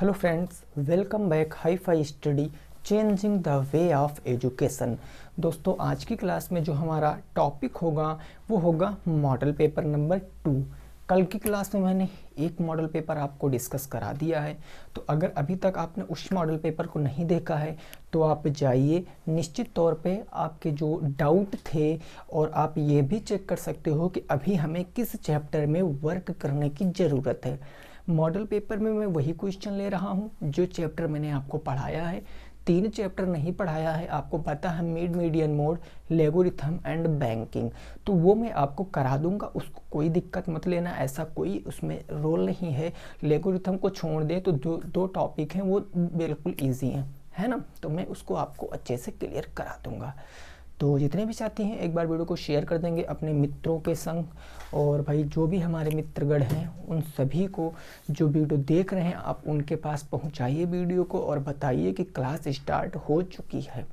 hello friends welcome back hi fi study changing the way of education दोस्तों आज की class में जो हमारा टॉपिक होगा वो होगा मॉडल पेपर नंबर टू कल की क्लास में मैंने एक मॉडल पेपर आपको डिस्कस करा दिया है तो अगर अभी तक आपने उस मॉडल पेपर को नहीं देखा है तो आप जाइए निश्चित तौर पे आपके जो डाउट थे और आप ये भी चेक कर सकते हो कि अभी हमें किस चैप्टर में वर्क करने की ज़रूरत है मॉडल पेपर में मैं वही क्वेश्चन ले रहा हूँ जो चैप्टर मैंने आपको पढ़ाया है तीन चैप्टर नहीं पढ़ाया है आपको पता है mid median mode algorithm and banking तो वो मैं आपको करा दूंगा उसको कोई दिक्कत मत लेना ऐसा कोई उसमें रोल नहीं है लेगोरिथम को छोड़ दें तो दो दो टॉपिक हैं वो बिल्कुल ईजी हैं है ना तो मैं उसको आपको अच्छे से क्लियर करा दूंगा तो जितने भी साथी हैं एक बार वीडियो को शेयर कर देंगे अपने मित्रों के संग और भाई जो भी हमारे मित्रगढ़ हैं उन सभी को जो वीडियो देख रहे हैं आप उनके पास पहुंचाइए वीडियो को और बताइए कि क्लास स्टार्ट हो चुकी है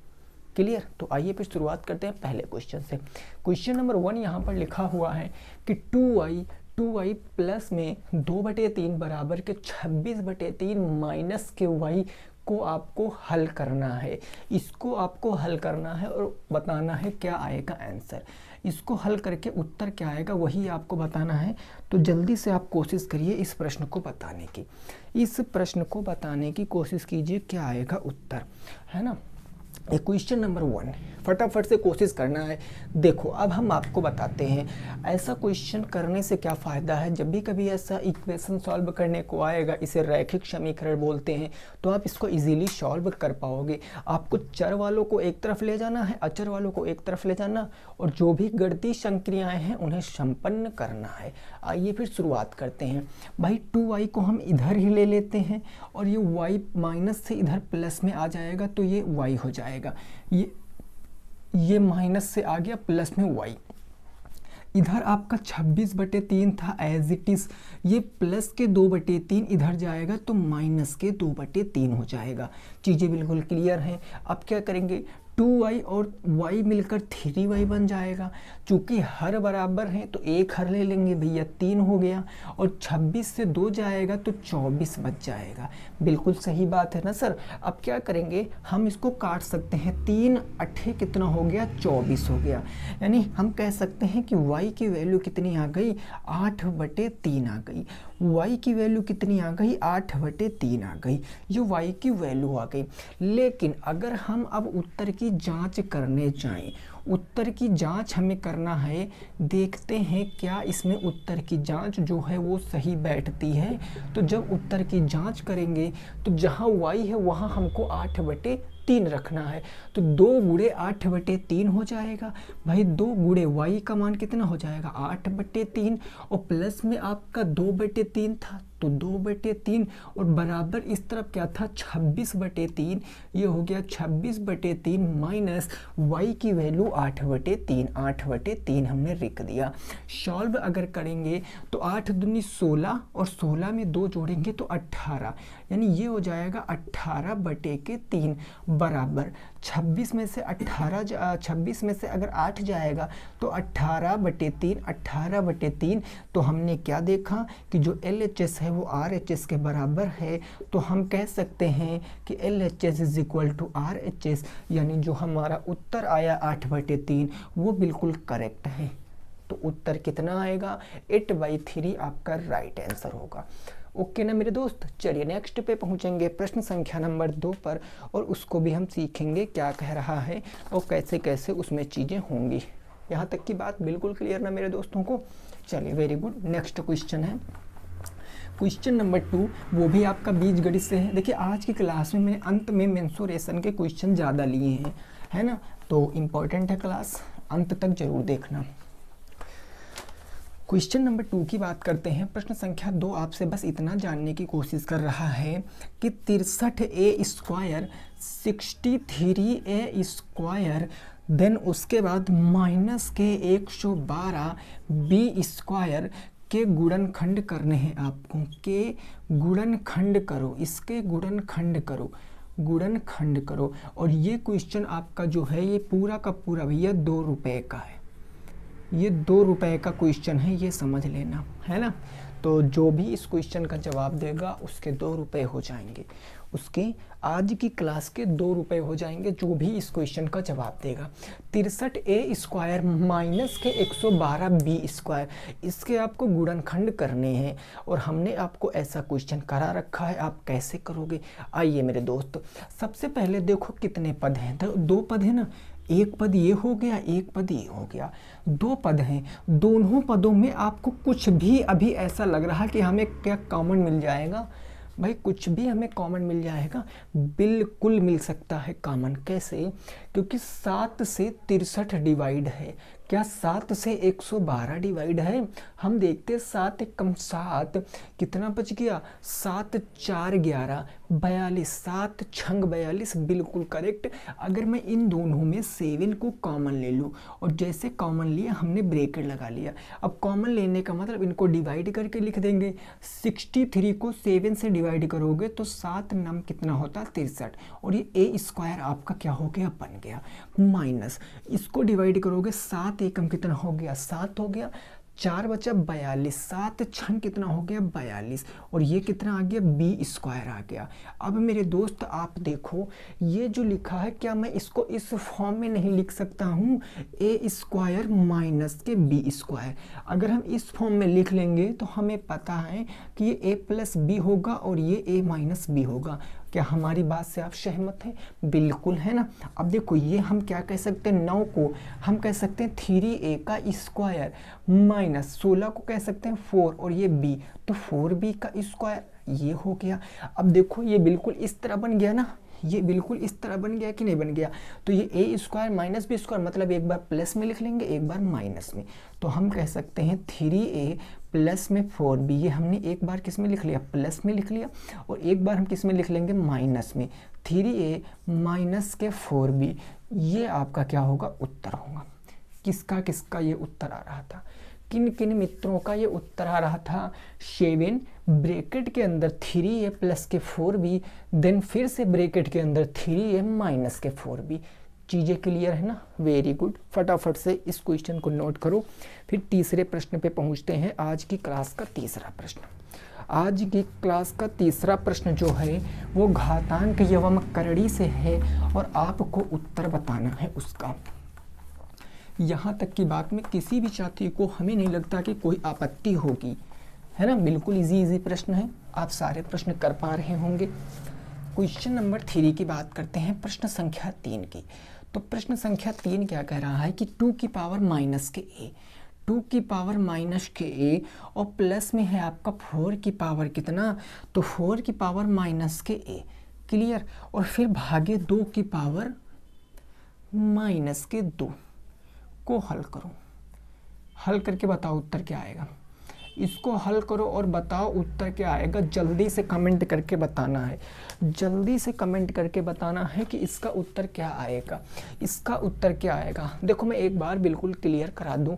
क्लियर तो आइए फिर शुरुआत करते हैं पहले क्वेश्चन से क्वेश्चन नंबर वन यहाँ पर लिखा हुआ है कि two I two Y plus में दो बटे तीन बराबर के छब्बीस बटे तीन माइनस के वाई इसको आपको हल करना है इसको आपको हल करना है और बताना है क्या आएगा आंसर इसको हल करके उत्तर क्या आएगा वही आपको बताना है तो जल्दी से आप कोशिश करिए इस प्रश्न को बताने की इस प्रश्न को बताने की कोशिश कीजिए क्या आएगा उत्तर है ना क्वेश्चन नंबर वन फटाफट से कोशिश करना है देखो अब हम आपको बताते हैं ऐसा क्वेश्चन करने से क्या फ़ायदा है जब भी कभी ऐसा इक्वेशन सॉल्व करने को आएगा इसे रैखिक समीकरण बोलते हैं तो आप इसको इजीली सॉल्व कर पाओगे आपको चर वालों को एक तरफ ले जाना है अचर वालों को एक तरफ ले जाना और जो भी गर्दी संक्रियाएँ हैं उन्हें संपन्न करना है आइए फिर शुरुआत करते हैं भाई टू वाई को हम इधर ही ले लेते हैं और ये वाई माइनस से इधर प्लस में आ जाएगा तो ये वाई हो जाएगा जाएगा ये ये माइनस से आ गया प्लस में वाई इधर आपका 26 बटे तीन था एज इट इज़ ये प्लस के दो बटे तीन इधर जाएगा तो माइनस के दो बटे तीन हो जाएगा चीज़ें बिल्कुल क्लियर हैं अब क्या करेंगे 2y और y मिलकर 3y बन जाएगा चूँकि हर बराबर हैं तो एक हर ले लेंगे भैया तीन हो गया और 26 से दो जाएगा तो 24 बच जाएगा बिल्कुल सही बात है ना सर अब क्या करेंगे हम इसको काट सकते हैं तीन अट्ठे कितना हो गया चौबीस हो गया यानी हम कह सकते हैं कि y की वैल्यू कितनी आ गई आठ बटे तीन आ गई y की वैल्यू कितनी आ गई आठ बटे तीन आ गई ये y की वैल्यू आ गई लेकिन अगर हम अब उत्तर की जांच करने जाएं उत्तर की जांच हमें करना है देखते हैं क्या इसमें उत्तर की जांच जो है वो सही बैठती है तो जब उत्तर की जांच करेंगे तो जहां वाई है वहां हमको आठ बटे तीन रखना है तो दो गुड़े आठ बटे तीन हो जाएगा भाई दो गुड़े वाई का मान कितना हो जाएगा आठ बटे तीन और प्लस में आपका दो बटे तीन था तो दो बटे तीन और बराबर इस तरफ क्या था छब्बीस बटे तीन ये हो गया छब्बीस बटे तीन माइनस वाई की वैल्यू आठ बटे तीन आठ बटे तीन हमने लिख दिया सॉल्व अगर करेंगे तो आठ दुनी सोलह और सोलह में दो जोड़ेंगे तो अट्ठारह यानी ये हो जाएगा अट्ठारह बटे के तीन बराबर 26 में से 18 26 में से अगर 8 जाएगा तो 18 बटे तीन अट्ठारह बटे तीन तो हमने क्या देखा कि जो एल एच एस है वो आर एच एस के बराबर है तो हम कह सकते हैं कि L H S is equal to R H S यानी जो हमारा उत्तर आया आठ बटे तीन वो बिल्कुल करेक्ट है तो उत्तर कितना आएगा एट बाई थ्री आपका राइट आंसर होगा ओके ना मेरे दोस्त चलिए नेक्स्ट पे पहुंचेंगे प्रश्न संख्या नंबर दो पर और उसको भी हम सीखेंगे क्या कह रहा है और कैसे कैसे उसमें चीज़ें होंगी यहाँ तक की बात बिल्कुल क्लियर ना मेरे दोस्तों को चलिए वेरी गुड नेक्स्ट क्वेश्चन है क्वेश्चन नंबर टू वो भी आपका बीज गणित से है देखिए आज की क्लास में मैंने अंत में मैंसोरेशन के क्वेश्चन ज़्यादा लिए हैं है ना तो इम्पोर्टेंट है क्लास अंत तक जरूर देखना क्वेश्चन नंबर टू की बात करते हैं प्रश्न संख्या दो आपसे बस इतना जानने की कोशिश कर रहा है कि तिरसठ A square sixty three A square then उसके बाद माइनस के एक सौ बारह बी स्क्वायर के गुणनखंड करने हैं आपको के गुणनखंड करो इसके गुणनखंड करो गुणनखंड करो और ये क्वेश्चन आपका जो है ये पूरा का पूरा भैया दो रुपये का है ये दो रुपए का क्वेश्चन है ये समझ लेना है ना तो जो भी इस क्वेश्चन का जवाब देगा उसके दो रुपए हो जाएंगे उसके आज की क्लास के दो रुपए हो जाएंगे जो भी इस क्वेश्चन का जवाब देगा तिरसठ ए स्क्वायर माइनस के 112 बी स्क्वायर इसके आपको गुणनखंड करने हैं और हमने आपको ऐसा क्वेश्चन करा रखा है आप कैसे करोगे आइए मेरे दोस्त सबसे पहले देखो कितने पद हैं तो दो पद हैं ना एक पद ये हो गया एक पद ये हो गया दो पद हैं दोनों पदों में आपको कुछ भी अभी ऐसा लग रहा है कि हमें क्या कॉमन मिल जाएगा भाई कुछ भी हमें कॉमन मिल जाएगा बिल्कुल मिल सकता है कॉमन कैसे क्योंकि सात से तिरसठ डिवाइड है क्या सात से एक सौ बारह डिवाइड है हम देखते सात कम सात कितना बच गया सात चार ग्यारह बयालीस सात छंग बयालीस बिल्कुल करेक्ट अगर मैं इन दोनों में सेवन को कॉमन ले लूँ और जैसे कॉमन लिया हमने ब्रेकेट लगा लिया अब कॉमन लेने का मतलब इनको डिवाइड करके लिख देंगे सिक्सटी थ्री को सेवन से डिवाइड करोगे तो सात नम कितना होता तिरसठ और ये ए स्क्वायर आपका क्या हो गया बन गया माइनस इसको डिवाइड करोगे सात सात एकम कितना हो गया सात हो गया चार बचा बयालीस सात छन कितना हो गया बयालीस और ये कितना आ गया बी स्क्वायर आ गया अब मेरे दोस्त आप देखो ये जो लिखा है क्या मैं इसको इस फॉर्म में नहीं लिख सकता हूँ ए स्क्वायर माइनस के बी स्क्वायर अगर हम इस फॉर्म में लिख लेंगे तो हमें पता है कि ये ए प्लस बी होगा और ये ए माइनस बी होगा क्या हमारी बात से आप सहमत हैं बिल्कुल है ना अब देखो ये हम क्या कह सकते हैं नौ को हम कह सकते हैं थ्री ए का स्क्वायर माइनस सोलह को कह सकते हैं फोर और ये बी तो फोर बी का स्क्वायर ये हो गया अब देखो ये बिल्कुल इस तरह बन गया ना ये बिल्कुल इस तरह बन गया कि नहीं बन गया तो ये A square minus B square मतलब एक बार प्लस में लिख लेंगे एक बार माइनस में तो हम कह सकते हैं थ्री ए प्लस में फोर बी ये हमने एक बार किस में लिख लिया प्लस में लिख लिया और एक बार हम किस में लिख लेंगे माइनस में थ्री ए माइनस के फोर बी ये आपका क्या होगा उत्तर होगा किसका किसका ये उत्तर आ रहा था किन किन मित्रों का ये उत्तर आ रहा था सेवन ब्रेकेट के अंदर थ्री है प्लस के फोर बी देन फिर से ब्रेकेट के अंदर थ्री है माइनस के फोर बी चीज़ें क्लियर है ना वेरी गुड फटाफट से इस क्वेश्चन को नोट करो फिर तीसरे प्रश्न पे पहुंचते हैं आज की क्लास का तीसरा प्रश्न आज की क्लास का तीसरा प्रश्न जो है वो घातांक एवं करड़ी से है और आपको उत्तर बताना है उसका यहाँ तक की बात में किसी भी छात्री को हमें नहीं लगता कि कोई आपत्ति होगी है ना बिल्कुल इजी इजी प्रश्न है आप सारे प्रश्न कर पा रहे होंगे क्वेश्चन नंबर थ्री की बात करते हैं प्रश्न संख्या तीन की तो प्रश्न संख्या तीन क्या कह रहा है कि टू की पावर माइनस के ए टू की पावर माइनस के ए और प्लस में है आपका फोर की पावर कितना तो फोर की पावर माइनस के ए क्लियर और फिर भागे दो की पावर माइनस के दो इसको हल करो हल करके बताओ उत्तर क्या आएगा इसको हल करो और बताओ उत्तर क्या आएगा जल्दी से कमेंट करके बताना है जल्दी से कमेंट करके बताना है कि इसका उत्तर क्या आएगा इसका उत्तर क्या आएगा देखो मैं एक बार बिल्कुल क्लियर करा दूं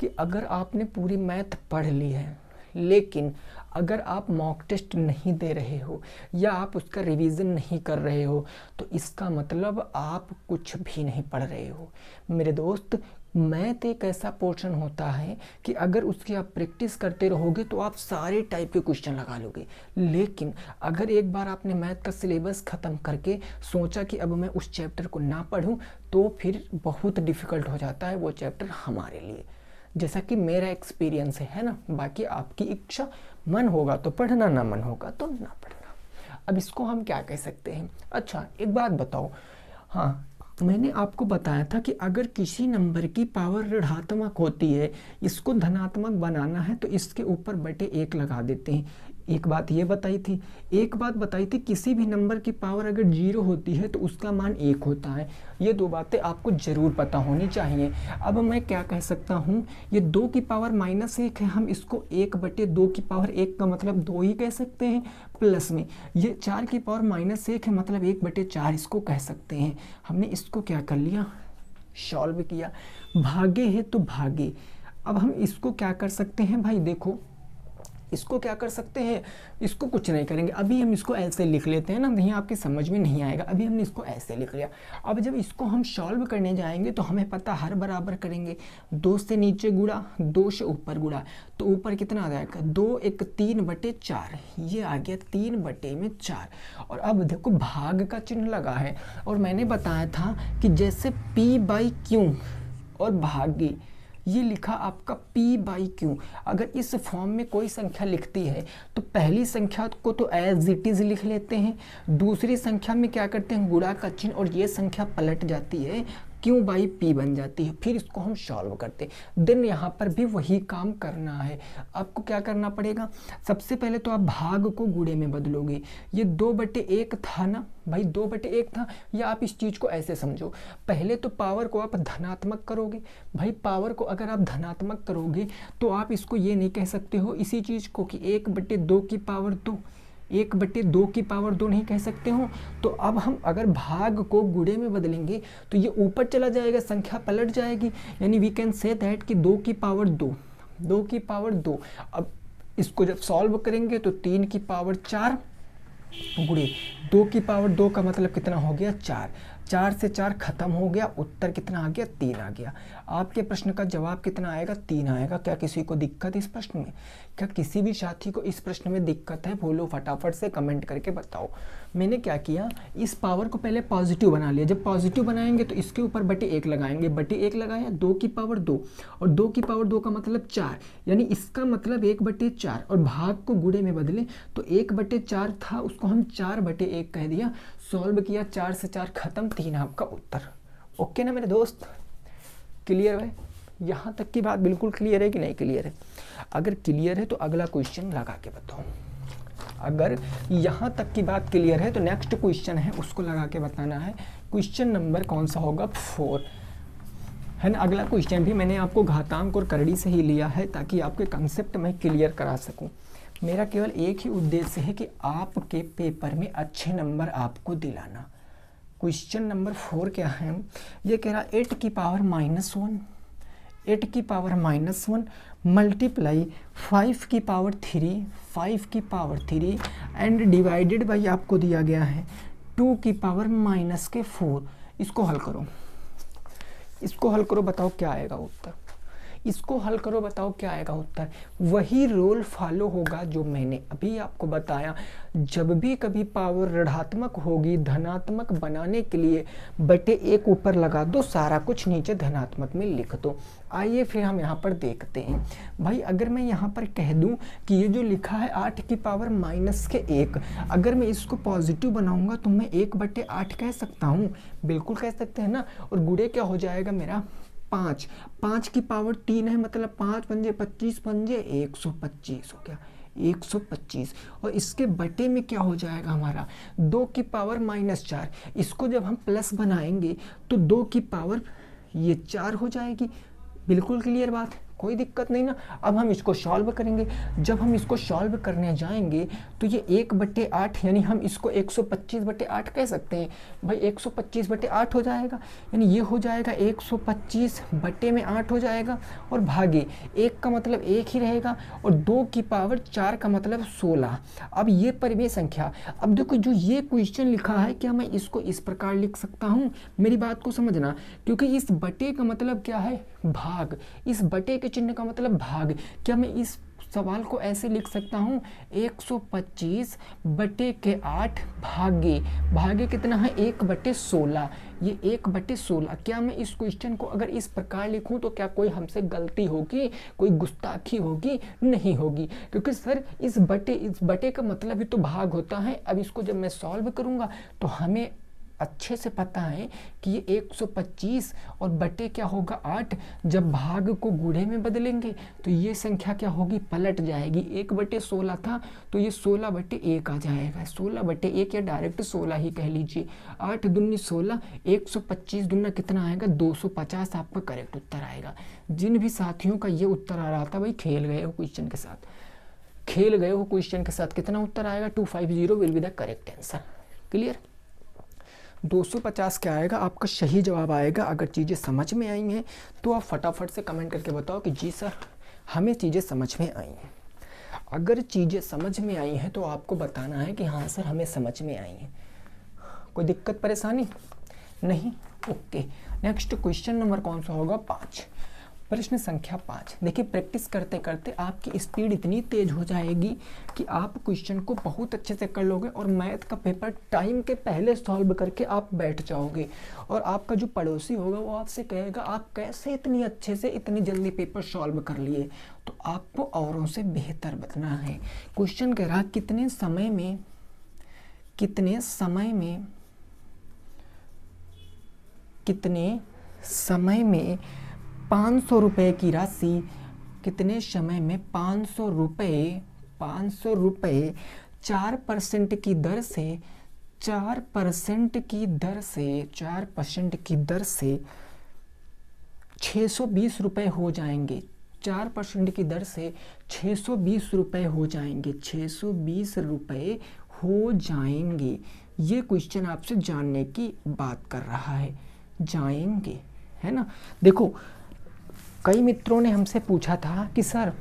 कि अगर आपने पूरी मैथ पढ़ ली है लेकिन अगर आप मॉक टेस्ट नहीं दे रहे हो या आप उसका रिवीजन नहीं कर रहे हो तो इसका मतलब आप कुछ भी नहीं पढ़ रहे हो मेरे दोस्त मैथ तो एक ऐसा पोर्शन होता है कि अगर उसकी आप प्रैक्टिस करते रहोगे तो आप सारे टाइप के क्वेश्चन लगा लोगे लेकिन अगर एक बार आपने मैथ का सिलेबस ख़त्म करके सोचा कि अब मैं उस चैप्टर को ना पढ़ूँ तो फिर बहुत डिफ़िकल्ट हो जाता है वो चैप्टर हमारे लिए जैसा कि मेरा एक्सपीरियंस है ना बाकी आपकी इच्छा मन होगा तो पढ़ना ना मन होगा तो ना पढ़ना अब इसको हम क्या कह सकते हैं अच्छा एक बात बताओ हाँ मैंने आपको बताया था कि अगर किसी नंबर की पावर ऋणात्मक होती है इसको धनात्मक बनाना है तो इसके ऊपर बटे एक लगा देते हैं एक बात ये बताई थी एक बात बताई थी किसी भी नंबर की पावर अगर जीरो होती है तो उसका मान एक होता है ये दो बातें आपको ज़रूर पता होनी चाहिए अब मैं क्या कह सकता हूँ ये दो की पावर माइनस एक है हम इसको एक बटे दो की पावर एक का मतलब दो ही कह सकते हैं प्लस में ये चार की पावर माइनस एक है मतलब एक बटे चार इसको कह सकते हैं हमने इसको क्या कर लिया सॉल्व किया भागे है तो भागे अब हम इसको क्या कर सकते हैं भाई देखो इसको क्या कर सकते हैं इसको कुछ नहीं करेंगे अभी हम इसको ऐसे लिख लेते हैं ना नहीं आपके समझ में नहीं आएगा अभी हमने इसको ऐसे लिख लिया अब जब इसको हम सॉल्व करने जाएंगे तो हमें पता हर बराबर करेंगे दो से नीचे गुड़ा दो से ऊपर गुड़ा तो ऊपर कितना आ जाएगा दो एक तीन बटे चार ये आ गया तीन बटे में चार और अब देखो भाग का चिन्ह लगा है और मैंने बताया था कि जैसे पी बाई क्यू और भागी e, ये लिखा आपका P बाई क्यू अगर इस फॉर्म में कोई संख्या लिखती है तो पहली संख्या को तो एज इट इज़ लिख लेते हैं दूसरी संख्या में क्या करते हैं गुड़ा का चिन्ह और ये संख्या पलट जाती है क्यू बाई पी बन जाती है फिर इसको हम सॉल्व करते हैं देन यहाँ पर भी वही काम करना है आपको क्या करना पड़ेगा सबसे पहले तो आप भाग को गुड़े में बदलोगे ये दो बटे एक था ना भाई दो बटे एक था या आप इस चीज़ को ऐसे समझो पहले तो पावर को आप धनात्मक करोगे भाई पावर को अगर आप धनात्मक करोगे तो आप इसको ये नहीं कह सकते हो इसी चीज़ को कि एक बटे दो की पावर दो तो, एक बटे दो की पावर दो नहीं कह सकते हो तो अब हम अगर भाग को गुड़े में बदलेंगे तो ये ऊपर चला जाएगा संख्या पलट जाएगी यानी वी कैन से दैट कि दो की पावर दो दो की पावर दो अब इसको जब सॉल्व करेंगे तो तीन की पावर चार गुड़े दो की पावर दो का मतलब कितना हो गया चार चार से चार खत्म हो गया उत्तर कितना आ गया तीन आ गया आपके प्रश्न का जवाब कितना आएगा तीन आएगा क्या किसी को दिक्कत इस प्रश्न में क्या किसी भी साथी को इस प्रश्न में दिक्कत है बोलो फटाफट से कमेंट करके बताओ मैंने क्या किया इस पावर को पहले पॉजिटिव बना लिया जब पॉजिटिव बनाएंगे तो इसके ऊपर बटे एक लगाएंगे बटे एक लगाया दो की पावर दो और दो की पावर दो का मतलब चार यानी इसका मतलब एक बटे चार और भाग को गुड़े में बदले तो एक बटे चार था उसको हम चार बटे एक कह दिया सॉल्व किया चार से चार खत्म तीन आपका उत्तर ओके ना मेरे दोस्त क्लियर है यहाँ तक की बात बिल्कुल क्लियर है कि नहीं क्लियर है अगर क्लियर है तो अगला क्वेश्चन लगा के बताओ अगर यहाँ तक की बात क्लियर है तो नेक्स्ट क्वेश्चन है उसको लगा के बताना है क्वेश्चन नंबर कौन सा होगा फोर है ना अगला क्वेश्चन भी मैंने आपको घातांक और करड़ी से ही लिया है ताकि आपके कंसेप्ट में क्लियर करा सकूँ मेरा केवल एक ही उद्देश्य है कि आपके पेपर में अच्छे नंबर आपको दिलाना क्वेश्चन नंबर फोर क्या है ये कह रहा है एट की पावर माइनस वन एट की power minus one multiply five की पावर थ्री फाइव की power three and divided by आपको दिया गया है टू की पावर माइनस के फोर इसको हल करो इसको हल करो बताओ क्या आएगा उत्तर इसको हल करो बताओ क्या आएगा उत्तर वही रोल फॉलो होगा जो मैंने अभी आपको बताया जब भी कभी पावर ऋणात्मक होगी धनात्मक बनाने के लिए बटे एक ऊपर लगा दो सारा कुछ नीचे धनात्मक में लिख दो आइए फिर हम यहाँ पर देखते हैं भाई अगर मैं यहाँ पर कह दूँ कि ये जो लिखा है आठ की पावर माइनस के एक अगर मैं इसको पॉजिटिव बनाऊँगा तो मैं एक बटे आठ कह सकता हूँ बिल्कुल कह सकते हैं ना और गुड़े क्या हो जाएगा मेरा पाँच पाँच की पावर तीन है मतलब पाँच पंजे पच्चीस पंजे एक सौ पच्चीस हो गया एक सौ पच्चीस और इसके बटे में क्या हो जाएगा हमारा दो की पावर माइनस चार इसको जब हम प्लस बनाएंगे तो दो की पावर ये चार हो जाएगी बिल्कुल क्लियर बात है कोई दिक्कत नहीं ना अब हम इसको सॉल्व करेंगे जब हम इसको सॉल्व करने जाएंगे तो ये एक बट्टे आठ यानी हम इसको एक सौ पच्चीस बटे आठ कह सकते हैं भाई एक सौ पच्चीस बटे आठ हो जाएगा यानी ये हो जाएगा एक सौ पच्चीस बटे में आठ हो जाएगा और भागे एक का मतलब एक ही रहेगा और दो की पावर चार का मतलब सोलह अब ये परिमेय संख्या अब देखो जो ये क्वेश्चन लिखा है क्या मैं इसको इस प्रकार लिख सकता हूँ मेरी बात को समझना क्योंकि इस बटे का मतलब क्या है भाग इस बटे के चिन्ह का मतलब भाग क्या मैं इस सवाल को ऐसे लिख सकता हूँ 125 बटे के आठ भागे भागे कितना है एक बटे सोलह ये एक बटे सोलह क्या मैं इस क्वेश्चन को अगर इस प्रकार लिखूँ तो क्या कोई हमसे गलती होगी कोई गुस्ताखी होगी नहीं होगी क्योंकि सर इस बटे इस बटे का मतलब ही तो भाग होता है अब इसको जब मैं सॉल्व करूँगा तो हमें अच्छे से पता है कि ये 125 और बटे क्या होगा आठ जब भाग को गूढ़े में बदलेंगे तो ये संख्या क्या होगी पलट जाएगी एक बटे सोलह था तो ये सोलह बटे एक आ जाएगा सोलह बटे एक या डायरेक्ट सोलह ही कह लीजिए आठ दुनी सोलह एक सौ पच्चीस दुन्ना कितना आएगा दो सौ पचास आपका करेक्ट उत्तर आएगा जिन भी साथियों का ये उत्तर आ रहा था भाई खेल गए हो क्वेश्चन के साथ खेल गए हो क्वेश्चन के साथ कितना उत्तर आएगा two five zero will be the correct answer clear 250 क्या आएगा आपका सही जवाब आएगा अगर चीज़ें समझ में आई हैं तो आप फटाफट से कमेंट करके बताओ कि जी सर हमें चीज़ें समझ में आई हैं अगर चीज़ें समझ में आई हैं तो आपको बताना है कि हाँ सर हमें समझ में आई हैं कोई दिक्कत परेशानी नहीं ओके नेक्स्ट क्वेश्चन नंबर कौन सा होगा पाँच प्रश्न संख्या पाँच देखिए प्रैक्टिस करते करते आपकी स्पीड इतनी तेज हो जाएगी कि आप क्वेश्चन को बहुत अच्छे से कर लोगे और मैथ का पेपर टाइम के पहले सॉल्व करके आप बैठ जाओगे और आपका जो पड़ोसी होगा वो आपसे कहेगा आप कैसे इतनी अच्छे से इतनी जल्दी पेपर सॉल्व कर लिए तो आपको औरों से बेहतर बनना है क्वेश्चन कह रहा कितने समय में कितने समय में कितने समय में पाँच सौ रुपये की राशि कितने समय में पाँच सौ रुपये पाँच सौ रुपये चार परसेंट की दर से चार परसेंट की दर से चार परसेंट की दर से छः सौ बीस रुपये हो जाएंगे चार परसेंट की दर से छः सौ बीस रुपये हो जाएंगे छः सौ बीस रुपये हो जाएंगे ये क्वेश्चन आपसे जानने की बात कर रहा है जाएंगे है ना देखो कई मित्रों ने हमसे पूछा था कि सर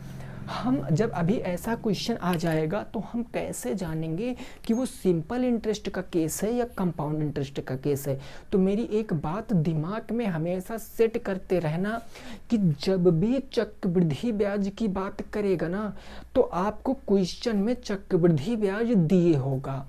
हम जब अभी ऐसा क्वेश्चन आ जाएगा तो हम कैसे जानेंगे कि वो सिंपल इंटरेस्ट का केस है या कंपाउंड इंटरेस्ट का केस है तो मेरी एक बात दिमाग में हमेशा सेट करते रहना कि जब भी चक्रवृद्धि ब्याज की बात करेगा ना तो आपको क्वेश्चन में चक्रवृद्धि ब्याज दिए होगा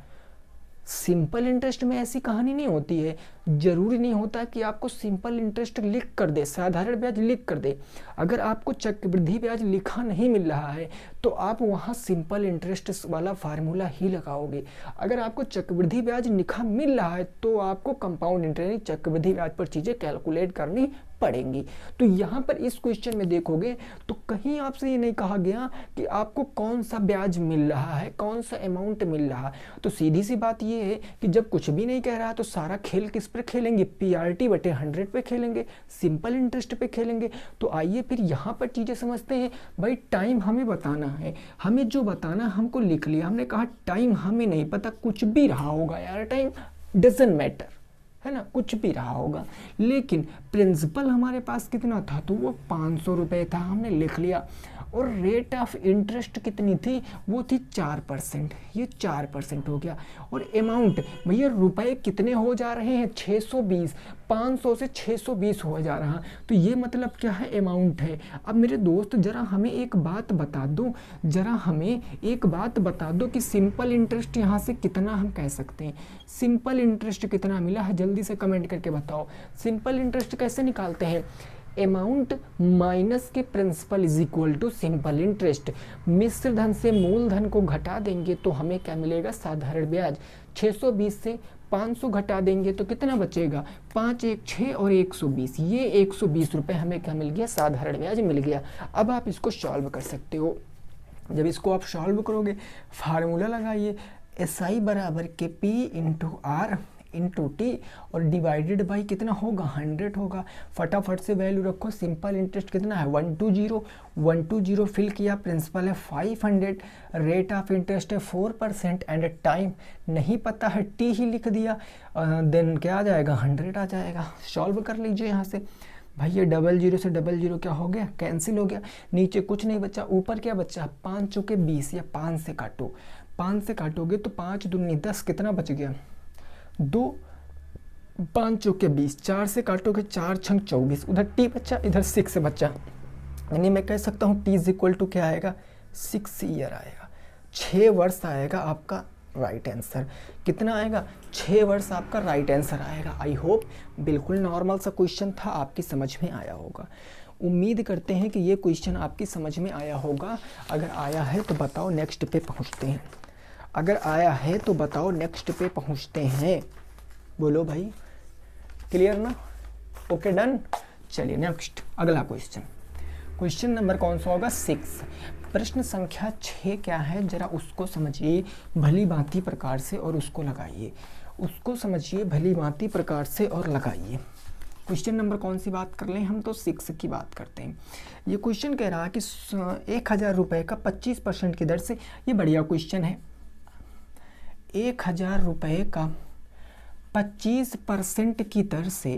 सिंपल इंटरेस्ट में ऐसी कहानी नहीं होती है ज़रूरी नहीं होता कि आपको सिंपल इंटरेस्ट लिख कर दे साधारण ब्याज लिख कर दे अगर आपको चक्रवृद्धि ब्याज लिखा नहीं मिल रहा है तो आप वहाँ सिंपल इंटरेस्ट वाला फार्मूला ही लगाओगे अगर आपको चक्रवृद्धि ब्याज लिखा मिल रहा है तो आपको कंपाउंड इंटरेस्ट चक्रवृद्धि ब्याज पर चीज़ें कैलकुलेट करनी पड़ेंगी तो यहाँ पर इस क्वेश्चन में देखोगे तो कहीं आपसे ये नहीं कहा गया कि आपको कौन सा ब्याज मिल रहा है कौन सा अमाउंट मिल रहा है तो सीधी सी बात ये है कि जब कुछ भी नहीं कह रहा तो सारा खेल किस पर खेलेंगे पी बटे हंड्रेड पर खेलेंगे सिंपल इंटरेस्ट पर खेलेंगे तो आइए फिर यहाँ पर चीज़ें समझते हैं भाई टाइम हमें बताना है हमें जो बताना हमको लिख लिया हमने कहा टाइम हमें नहीं पता कुछ भी रहा होगा यार टाइम डजेंट मैटर है ना कुछ भी रहा होगा लेकिन प्रिंसिपल हमारे पास कितना था तो वो पाँच सौ रुपये था हमने लिख लिया और रेट ऑफ इंटरेस्ट कितनी थी वो थी चार परसेंट ये चार परसेंट हो गया और अमाउंट भैया रुपए कितने हो जा रहे हैं छः सौ बीस पाँच सौ से छः सौ बीस हो जा रहा तो ये मतलब क्या है अमाउंट है अब मेरे दोस्त ज़रा हमें एक बात बता दो ज़रा हमें एक बात बता दो कि सिंपल इंटरेस्ट यहाँ से कितना हम कह सकते हैं सिंपल इंटरेस्ट कितना मिला है जल्दी से कमेंट करके बताओ सिंपल इंटरेस्ट कैसे निकालते हैं अमाउंट माइनस के principal is equal to simple interest मिश्र धन से मूलधन को घटा देंगे तो हमें क्या मिलेगा साधारण ब्याज 620 से 500 घटा देंगे तो कितना बचेगा पाँच एक छः और 120 ये एक सौ हमें क्या मिल गया साधारण ब्याज मिल गया अब आप इसको सॉल्व कर सकते हो जब इसको आप सॉल्व करोगे फार्मूला लगाइए एस आई बराबर के P into R into T और डिवाइडेड बाई कितना होगा हंड्रेड होगा फटाफट से वैल्यू रखो सिंपल इंटरेस्ट कितना है one two zero one two zero fill किया प्रिंसिपल है five hundred rate of interest है फोर परसेंट एंड टाइम नहीं पता है टी ही लिख दिया देन क्या आ जाएगा हंड्रेड आ जाएगा सॉल्व कर लीजिए यहाँ से भाई ये डबल जीरो से डबल जीरो क्या हो गया कैंसिल हो गया नीचे कुछ नहीं बचा ऊपर क्या बचा पाँच चौके बीस या पाँच से काटो पाँच से काटोगे तो पाँच दूनी दस कितना बच गया दो पाँच के बीस चार से काटोगे चार छंग चौबीस उधर टी बच्चा इधर सिक्स बच्चा यानी मैं कह सकता हूँ टी इज इक्वल टू क्या आएगा सिक्स ईयर आएगा छः वर्ष आएगा आपका राइट right आंसर कितना आएगा छः वर्ष आपका राइट right आंसर आएगा आई होप बिल्कुल नॉर्मल सा क्वेश्चन था आपकी समझ में आया होगा उम्मीद करते हैं कि ये क्वेश्चन आपकी समझ में आया होगा अगर आया है तो बताओ नेक्स्ट पे पहुँचते हैं अगर आया है तो बताओ नेक्स्ट पे पहुंचते हैं बोलो भाई क्लियर ना ओके डन चलिए नेक्स्ट अगला क्वेश्चन क्वेश्चन नंबर कौन सा होगा सिक्स प्रश्न संख्या छः क्या है जरा उसको समझिए भली भांति प्रकार से और उसको लगाइए उसको समझिए भली भांति प्रकार से और लगाइए क्वेश्चन नंबर कौन सी बात कर लें हम तो सिक्स की बात करते हैं ये क्वेश्चन कह रहा है कि एक हज़ार रुपये का पच्चीस परसेंट की दर से ये बढ़िया क्वेश्चन है एक हज़ार रुपये का पच्चीस परसेंट की दर से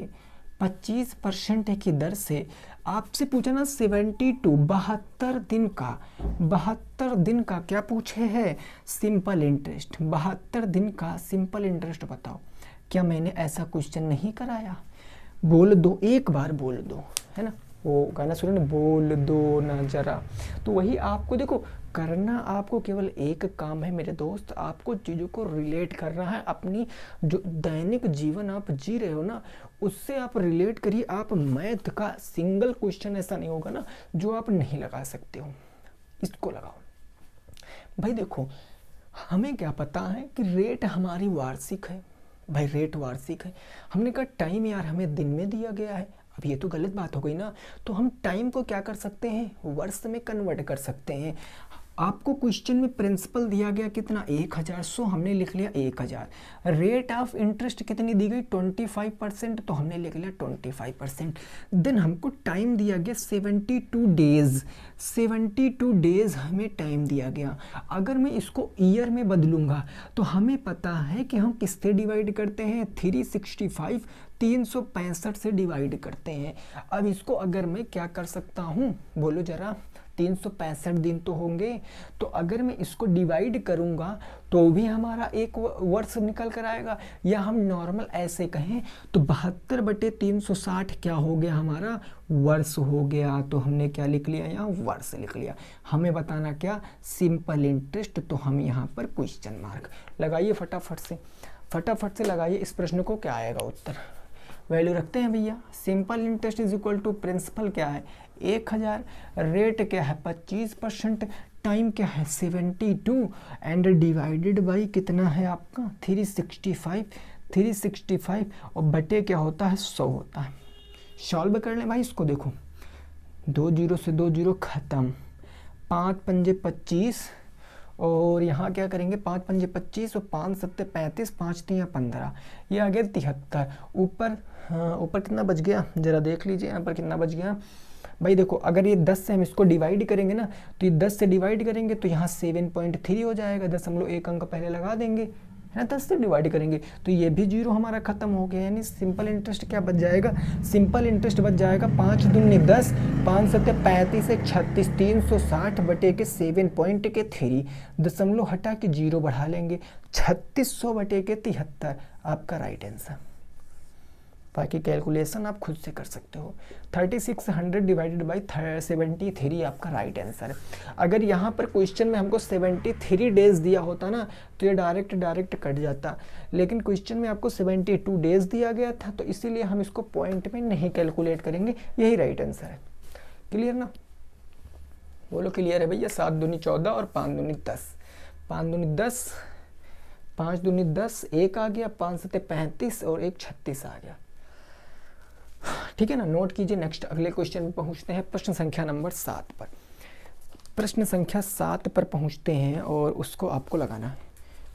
पच्चीस परसेंट की दर से आपसे पूछा ना सेवेंटी टू बहत्तर दिन का बहत्तर दिन का क्या पूछे है सिंपल इंटरेस्ट बहत्तर दिन का सिंपल इंटरेस्ट बताओ क्या मैंने ऐसा क्वेश्चन नहीं कराया बोल दो एक बार बोल दो है ना वो गाना सुन बोल दो ना जरा तो वही आपको देखो करना आपको केवल एक काम है मेरे दोस्त आपको चीज़ों को रिलेट करना है अपनी जो दैनिक जीवन आप जी रहे हो ना उससे आप रिलेट करिए आप मैथ का सिंगल क्वेश्चन ऐसा नहीं होगा ना जो आप नहीं लगा सकते हो इसको लगाओ भाई देखो हमें क्या पता है कि रेट हमारी वार्षिक है भाई रेट वार्षिक है हमने कहा टाइम यार हमें दिन में दिया गया है अब ये तो गलत बात हो गई ना तो हम टाइम को क्या कर सकते हैं वर्ष में कन्वर्ट कर सकते हैं आपको क्वेश्चन में प्रिंसिपल दिया गया कितना एक हज़ार सो हमने लिख लिया एक हज़ार रेट ऑफ इंटरेस्ट कितनी दी गई ट्वेंटी फाइव परसेंट तो हमने लिख लिया ट्वेंटी फाइव परसेंट देन हमको टाइम दिया गया seventy two days seventy two days हमें टाइम दिया गया अगर मैं इसको ईयर में बदलूंगा तो हमें पता है कि हम किससे डिवाइड करते हैं थ्री सिक्सटी फाइव तीन सौ पैंसठ से डिवाइड करते हैं अब इसको अगर मैं क्या कर सकता हूँ बोलो ज़रा तीन दिन तो होंगे तो अगर मैं इसको डिवाइड करूँगा तो भी हमारा एक वर्ष निकल कर आएगा या हम नॉर्मल ऐसे कहें तो बहत्तर बटे तीन क्या हो गया हमारा वर्ष हो गया तो हमने क्या लिख लिया यहाँ वर्ष लिख लिया हमें बताना क्या सिंपल इंटरेस्ट तो हम यहाँ पर क्वेश्चन मार्क लगाइए फटाफट से फटाफट से लगाइए इस प्रश्न को क्या आएगा उत्तर वैल्यू रखते हैं भैया simple interest is equal to principal क्या है एक हज़ार रेट क्या है पच्चीस परसेंट टाइम क्या है seventy two and divided by कितना है आपका three sixty five three sixty five और बटे क्या होता है सौ होता है सॉल्व कर लें भाई इसको देखो दो जीरो से दो जीरो ख़त्म पाँच पंजे पच्चीस और यहाँ क्या करेंगे पाँच पंजे पच्चीस और पाँच सत्ते पैंतीस पाँच तीन पंद्रह ये आ गया तिहत्तर ऊपर हाँ, ऊपर कितना बच गया ज़रा देख लीजिए यहाँ पर कितना बच गया भाई देखो अगर ये 10 से हम इसको डिवाइड करेंगे ना तो ये 10 से डिवाइड करेंगे तो यहाँ 7.3 हो जाएगा दस हम लोग एक अंक पहले लगा देंगे है ना दस से डिवाइड करेंगे तो ये भी जीरो हमारा खत्म हो गया यानी सिंपल इंटरेस्ट क्या बच जाएगा सिंपल इंटरेस्ट बच जाएगा पाँच दूनी दस पाँच सत्य पैंतीस एक छत्तीस तीन सौ साठ बटे के सेवन पॉइंट के थ्री दशमलव हटा के जीरो बढ़ा लेंगे छत्तीस सौ बटे के तिहत्तर आपका राइट आंसर बाकी कैलकुलेशन आप खुद से कर सकते हो thirty six hundred divided by seventy three आपका राइट आंसर है अगर यहाँ पर क्वेश्चन में हमको सेवेंटी थ्री डेज दिया होता ना तो ये डायरेक्ट डायरेक्ट कट जाता लेकिन क्वेश्चन में आपको सेवेंटी टू डेज दिया गया था तो इसीलिए हम इसको पॉइंट में नहीं कैलकुलेट करेंगे यही राइट आंसर है क्लियर ना बोलो क्लियर है भैया सात दूनी चौदह और पाँच दूनी दस पाँच दूनी दस पाँच दूनी दस एक आ गया पाँच सत्य पैंतीस और एक छत्तीस आ गया ठीक है ना नोट कीजिए नेक्स्ट अगले क्वेश्चन में पहुँचते हैं प्रश्न संख्या नंबर सात पर प्रश्न संख्या सात पर पहुँचते हैं और उसको आपको लगाना है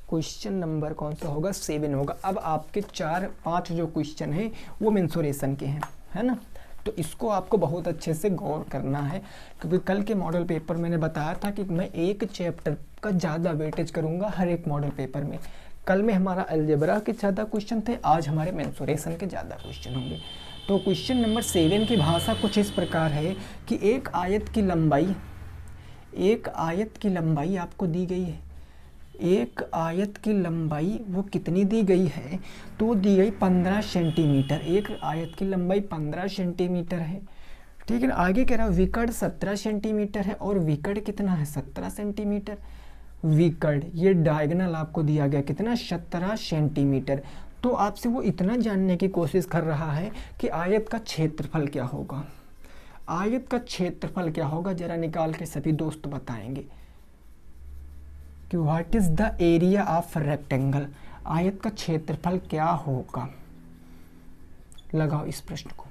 क्वेश्चन नंबर कौन सा होगा सेवन होगा अब आपके चार पांच जो क्वेश्चन हैं वो मेंसोरेशन के हैं है ना तो इसको आपको बहुत अच्छे से गौर करना है क्योंकि कल के मॉडल पेपर मैंने बताया था कि मैं एक चैप्टर का ज़्यादा वेटेज करूँगा हर एक मॉडल पेपर में कल में हमारा अलजबरा के ज़्यादा क्वेश्चन थे आज हमारे मैंसोरेशन के ज़्यादा क्वेश्चन होंगे तो क्वेश्चन नंबर सेवन की भाषा कुछ इस प्रकार है कि एक आयत की लंबाई एक आयत की लंबाई आपको दी गई है एक आयत की लंबाई वो कितनी दी गई है तो दी गई पंद्रह सेंटीमीटर एक आयत की लंबाई पंद्रह सेंटीमीटर है ठीक है आगे कह रहा है विकट सत्रह सेंटीमीटर है और विकट कितना है सत्रह सेंटीमीटर विकट ये डायगनल आपको दिया गया कितना सत्रह सेंटीमीटर तो आपसे वो इतना जानने की कोशिश कर रहा है कि आयत का क्षेत्रफल क्या होगा आयत का क्षेत्रफल क्या होगा जरा निकाल के सभी दोस्त बताएंगे कि what is the area of rectangle आयत का क्षेत्रफल क्या होगा लगाओ इस प्रश्न को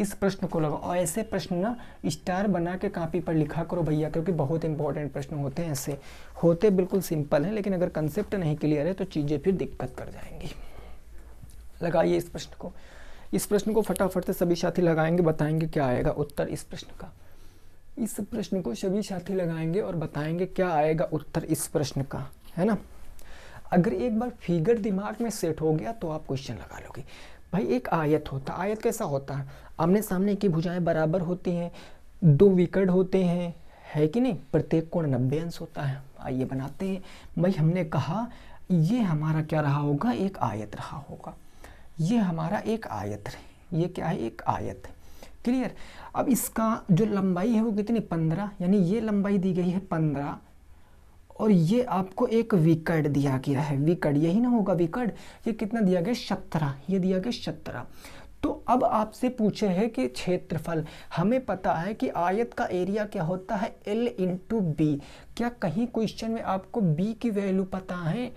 इस प्रश्न को लगाओ और ऐसे प्रश्न ना स्टार बना के कापी पर लिखा करो भैया क्योंकि बहुत इंपॉर्टेंट प्रश्न होते हैं ऐसे होते बिल्कुल सिंपल हैं लेकिन अगर कंसेप्ट नहीं क्लियर है तो चीज़ें फिर दिक्कत कर जाएंगी लगाइए इस प्रश्न को इस प्रश्न को फटाफट से सभी साथी लगाएंगे बताएंगे क्या आएगा उत्तर इस प्रश्न का इस प्रश्न को सभी साथी लगाएंगे और बताएंगे क्या आएगा उत्तर इस प्रश्न का है ना अगर एक बार फिगर दिमाग में सेट हो गया तो आप क्वेश्चन लगा लोगे भाई एक आयत होता आयत कैसा होता है आमने सामने की भुजाएं बराबर होती हैं दो विकट होते हैं है कि नहीं प्रत्येक कोण नब्बे अंश होता है आइए बनाते हैं भाई हमने कहा ये हमारा क्या रहा होगा एक आयत रहा होगा ये हमारा एक आयत है ये क्या है एक आयत है क्लियर अब इसका जो लंबाई है वो कितनी पंद्रह यानी ये लंबाई दी गई है पंद्रह और ये आपको एक विकट दिया गया है विकट यही ना होगा विकट ये कितना दिया गया सत्रह ये दिया गया सत्रह तो अब आपसे पूछे है कि क्षेत्रफल हमें पता है कि आयत का एरिया क्या होता है एल इंटू बी क्या कहीं क्वेश्चन में आपको बी की वैल्यू पता है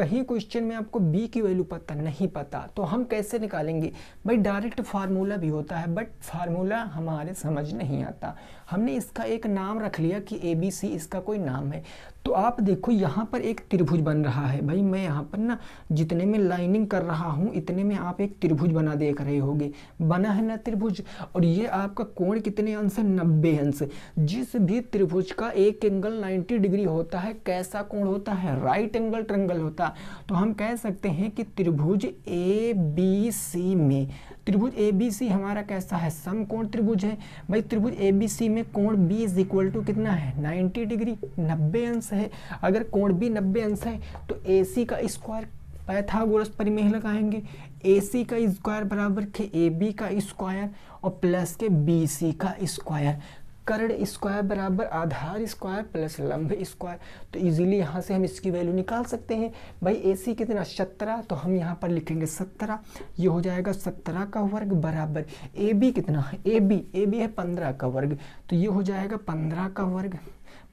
कहीं क्वेश्चन में आपको बी की वैल्यू पता नहीं पता तो हम कैसे निकालेंगे भाई डायरेक्ट फार्मूला भी होता है बट फार्मूला हमारे समझ नहीं आता हमने इसका एक नाम रख लिया कि ए बी सी इसका कोई नाम है तो आप देखो यहाँ पर एक त्रिभुज बन रहा है भाई मैं यहाँ पर ना जितने में लाइनिंग कर रहा हूँ इतने में आप एक त्रिभुज बना देख रहे होगे बना है ना त्रिभुज और ये आपका कोण कितने अंश है नब्बे अंश जिस भी त्रिभुज का एक एंगल 90 डिग्री होता है कैसा कोण होता है राइट एंगल ट्रंगल होता है तो हम कह सकते हैं कि त्रिभुज ए बी सी में त्रिभुज ए बी सी हमारा कैसा है समकोण त्रिभुज है भाई त्रिभुज ए बी सी में कोण बी इज इक्वल टू कितना है 90 डिग्री 90 अंश है अगर कोण बी 90 अंश है तो ए सी का स्क्वायर पैथागोरस परिमेय लगाएंगे ए सी का स्क्वायर बराबर के ए बी का स्क्वायर और प्लस के बी सी का स्क्वायर कर्ण स्क्वायर बराबर आधार स्क्वायर प्लस लंब स्क्वायर तो इजीली यहाँ से हम इसकी वैल्यू निकाल सकते हैं भाई सी कितना सत्रह तो हम यहाँ पर लिखेंगे सत्रह ये हो जाएगा सत्रह का वर्ग बराबर ए बी कितना है ए बी ए बी है पंद्रह का वर्ग तो ये हो जाएगा पंद्रह का वर्ग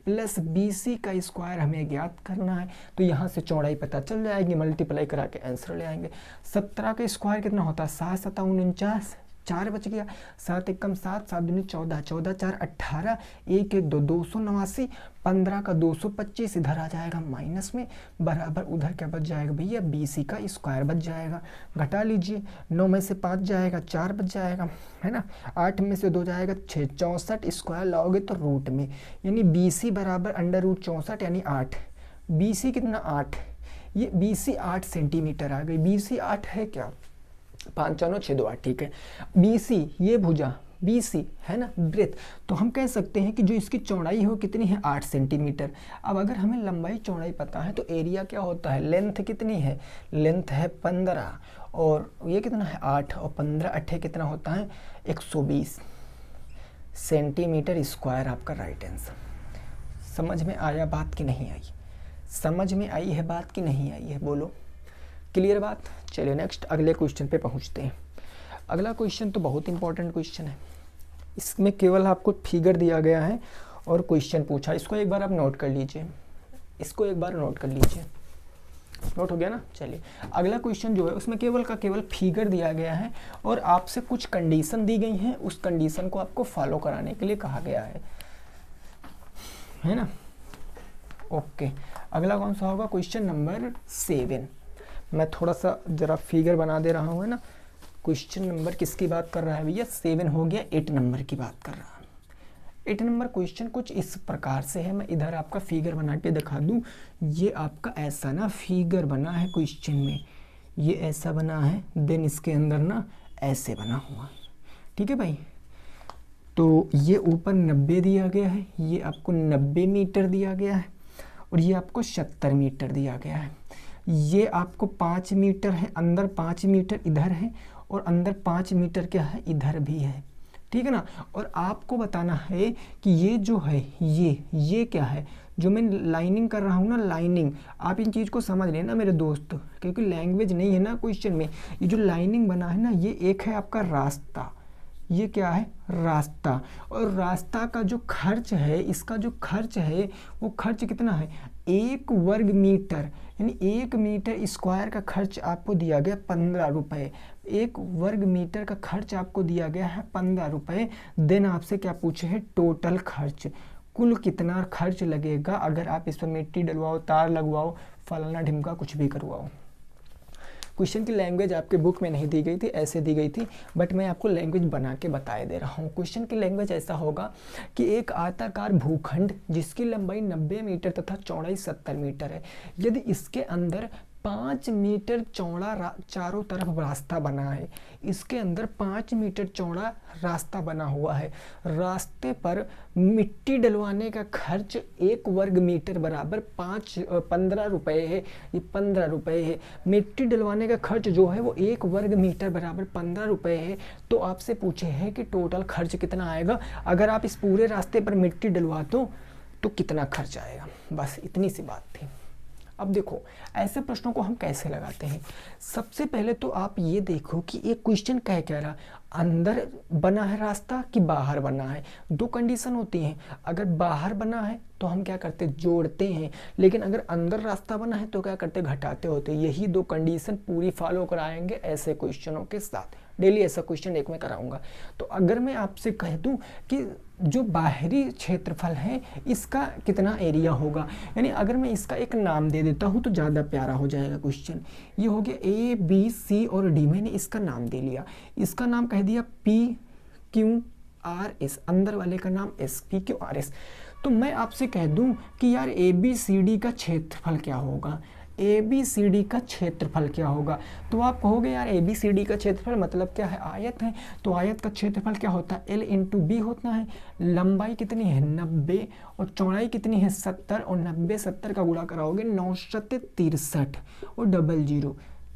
प्लस बी सी का स्क्वायर हमें ज्ञात करना है तो यहाँ से चौड़ाई पता चल जाएगी मल्टीप्लाई करा के आंसर ले आएंगे सत्रह का स्क्वायर कितना होता है सात सता उनचास चार बच गया सात एक कम सात सात दूनी चौदह चौदह चार अट्ठारह एक एक दो दो सौ नवासी पंद्रह का दो सौ पच्चीस इधर आ जाएगा माइनस में बराबर उधर क्या बच जाएगा भैया बी सी का स्क्वायर बच जाएगा घटा लीजिए नौ में से पाँच जाएगा चार बच जाएगा है ना आठ में से दो जाएगा छः चौंसठ स्क्वायर लाओगे तो रूट में यानी बी सी बराबर अंडर रूट चौंसठ यानी आठ बी सी कितना आठ ये बी सी आठ सेंटीमीटर आ गई बी सी आठ है क्या पाँच चानों छः दो आठ ठीक है बी सी ये भुजा बी सी है ना ब्रेथ तो हम कह सकते हैं कि जो इसकी चौड़ाई है वो कितनी है आठ सेंटीमीटर अब अगर हमें लंबाई चौड़ाई पता है तो एरिया क्या होता है लेंथ कितनी है लेंथ है पंद्रह और ये कितना है आठ और पंद्रह अट्ठे कितना होता है एक सौ बीस सेंटीमीटर स्क्वायर आपका राइट आंसर समझ में आया बात कि नहीं आई समझ में आई है बात कि नहीं आई है बोलो क्लियर बात चलिए नेक्स्ट अगले क्वेश्चन पे पहुंचते हैं अगला क्वेश्चन तो बहुत इंपॉर्टेंट क्वेश्चन है इसमें केवल आपको फिगर दिया गया है और क्वेश्चन पूछा इसको एक बार आप नोट कर लीजिए इसको एक बार नोट कर लीजिए नोट हो गया ना चलिए अगला क्वेश्चन जो है उसमें केवल का केवल फिगर दिया गया है और आपसे कुछ कंडीशन दी गई हैं उस कंडीशन को आपको फॉलो कराने के लिए कहा गया है है ना ओके अगला कौन सा होगा क्वेश्चन नंबर सेवन मैं थोड़ा सा ज़रा फिगर बना दे रहा हूँ है ना क्वेश्चन नंबर किसकी बात कर रहा है भैया सेवन हो गया एट नंबर की बात कर रहा है एट नंबर क्वेश्चन कुछ इस प्रकार से है मैं इधर आपका फिगर बना के दिखा दूँ ये आपका ऐसा ना फिगर बना है क्वेश्चन में ये ऐसा बना है देन इसके अंदर ना ऐसे बना हुआ ठीक है भाई तो ये ऊपर नब्बे दिया गया है ये आपको नब्बे मीटर दिया गया है और ये आपको सत्तर मीटर दिया गया है ये आपको पाँच मीटर है अंदर पाँच मीटर इधर है और अंदर पाँच मीटर क्या है इधर भी है ठीक है ना और आपको बताना है कि ये जो है ये ये क्या है जो मैं लाइनिंग कर रहा हूँ ना लाइनिंग आप इन चीज़ को समझ ना मेरे दोस्त क्योंकि लैंग्वेज नहीं है ना क्वेश्चन में ये जो लाइनिंग बना है ना ये एक है आपका रास्ता ये क्या है रास्ता और रास्ता का जो खर्च है इसका जो खर्च है वो खर्च कितना है एक वर्ग मीटर यानी एक मीटर स्क्वायर का खर्च आपको दिया गया पंद्रह रुपये एक वर्ग मीटर का खर्च आपको दिया गया है पंद्रह रुपये देन आपसे क्या पूछे हैं टोटल खर्च कुल कितना खर्च लगेगा अगर आप इस पर मिट्टी डलवाओ तार लगवाओ फलाना ढिमका कुछ भी करवाओ क्वेश्चन की लैंग्वेज आपके बुक में नहीं दी गई थी ऐसे दी गई थी बट मैं आपको लैंग्वेज बना के बताए दे रहा हूँ क्वेश्चन की लैंग्वेज ऐसा होगा कि एक आताकार भूखंड जिसकी लंबाई नब्बे मीटर तथा चौड़ाई सत्तर मीटर है यदि इसके अंदर पाँच मीटर चौड़ा चारों तरफ रास्ता बना है इसके अंदर पाँच मीटर चौड़ा रास्ता बना हुआ है रास्ते पर मिट्टी डलवाने का खर्च एक वर्ग मीटर बराबर पाँच पंद्रह रुपये है ये पंद्रह रुपये है मिट्टी डलवाने का खर्च जो है वो एक वर्ग मीटर बराबर पंद्रह रुपये है तो आपसे पूछे हैं कि टोटल खर्च कितना आएगा अगर आप इस पूरे रास्ते पर मिट्टी डलवा दो तो कितना खर्च आएगा बस इतनी सी बात थी अब देखो ऐसे प्रश्नों को हम कैसे लगाते हैं सबसे पहले तो आप ये देखो कि एक क्वेश्चन कह कह रहा अंदर बना है रास्ता कि बाहर बना है दो कंडीशन होती हैं अगर बाहर बना है तो हम क्या करते जोड़ते हैं लेकिन अगर अंदर रास्ता बना है तो क्या करते घटाते होते यही दो कंडीशन पूरी फॉलो कराएंगे ऐसे क्वेश्चनों के साथ डेली ऐसा क्वेश्चन एक में कराऊंगा तो अगर मैं आपसे कह दूं कि जो बाहरी क्षेत्रफल है इसका कितना एरिया होगा यानी अगर मैं इसका एक नाम दे देता हूँ तो ज़्यादा प्यारा हो जाएगा क्वेश्चन ये हो गया ए बी सी और डी मैंने इसका नाम दे लिया इसका नाम कह दिया पी क्यू आर एस अंदर वाले का नाम S P Q R S तो मैं आपसे कह दूं कि यार ए बी सी डी का क्षेत्रफल क्या होगा ए बी सी डी का क्षेत्रफल क्या होगा तो आप कहोगे यार ए बी सी डी का क्षेत्रफल मतलब क्या है आयत है तो आयत का क्षेत्रफल क्या होता है एल इंटू बी होता है लंबाई कितनी है नब्बे और चौड़ाई कितनी है सत्तर और नब्बे सत्तर का गुड़ा कराओगे नौ तिरसठ और डबल जीरो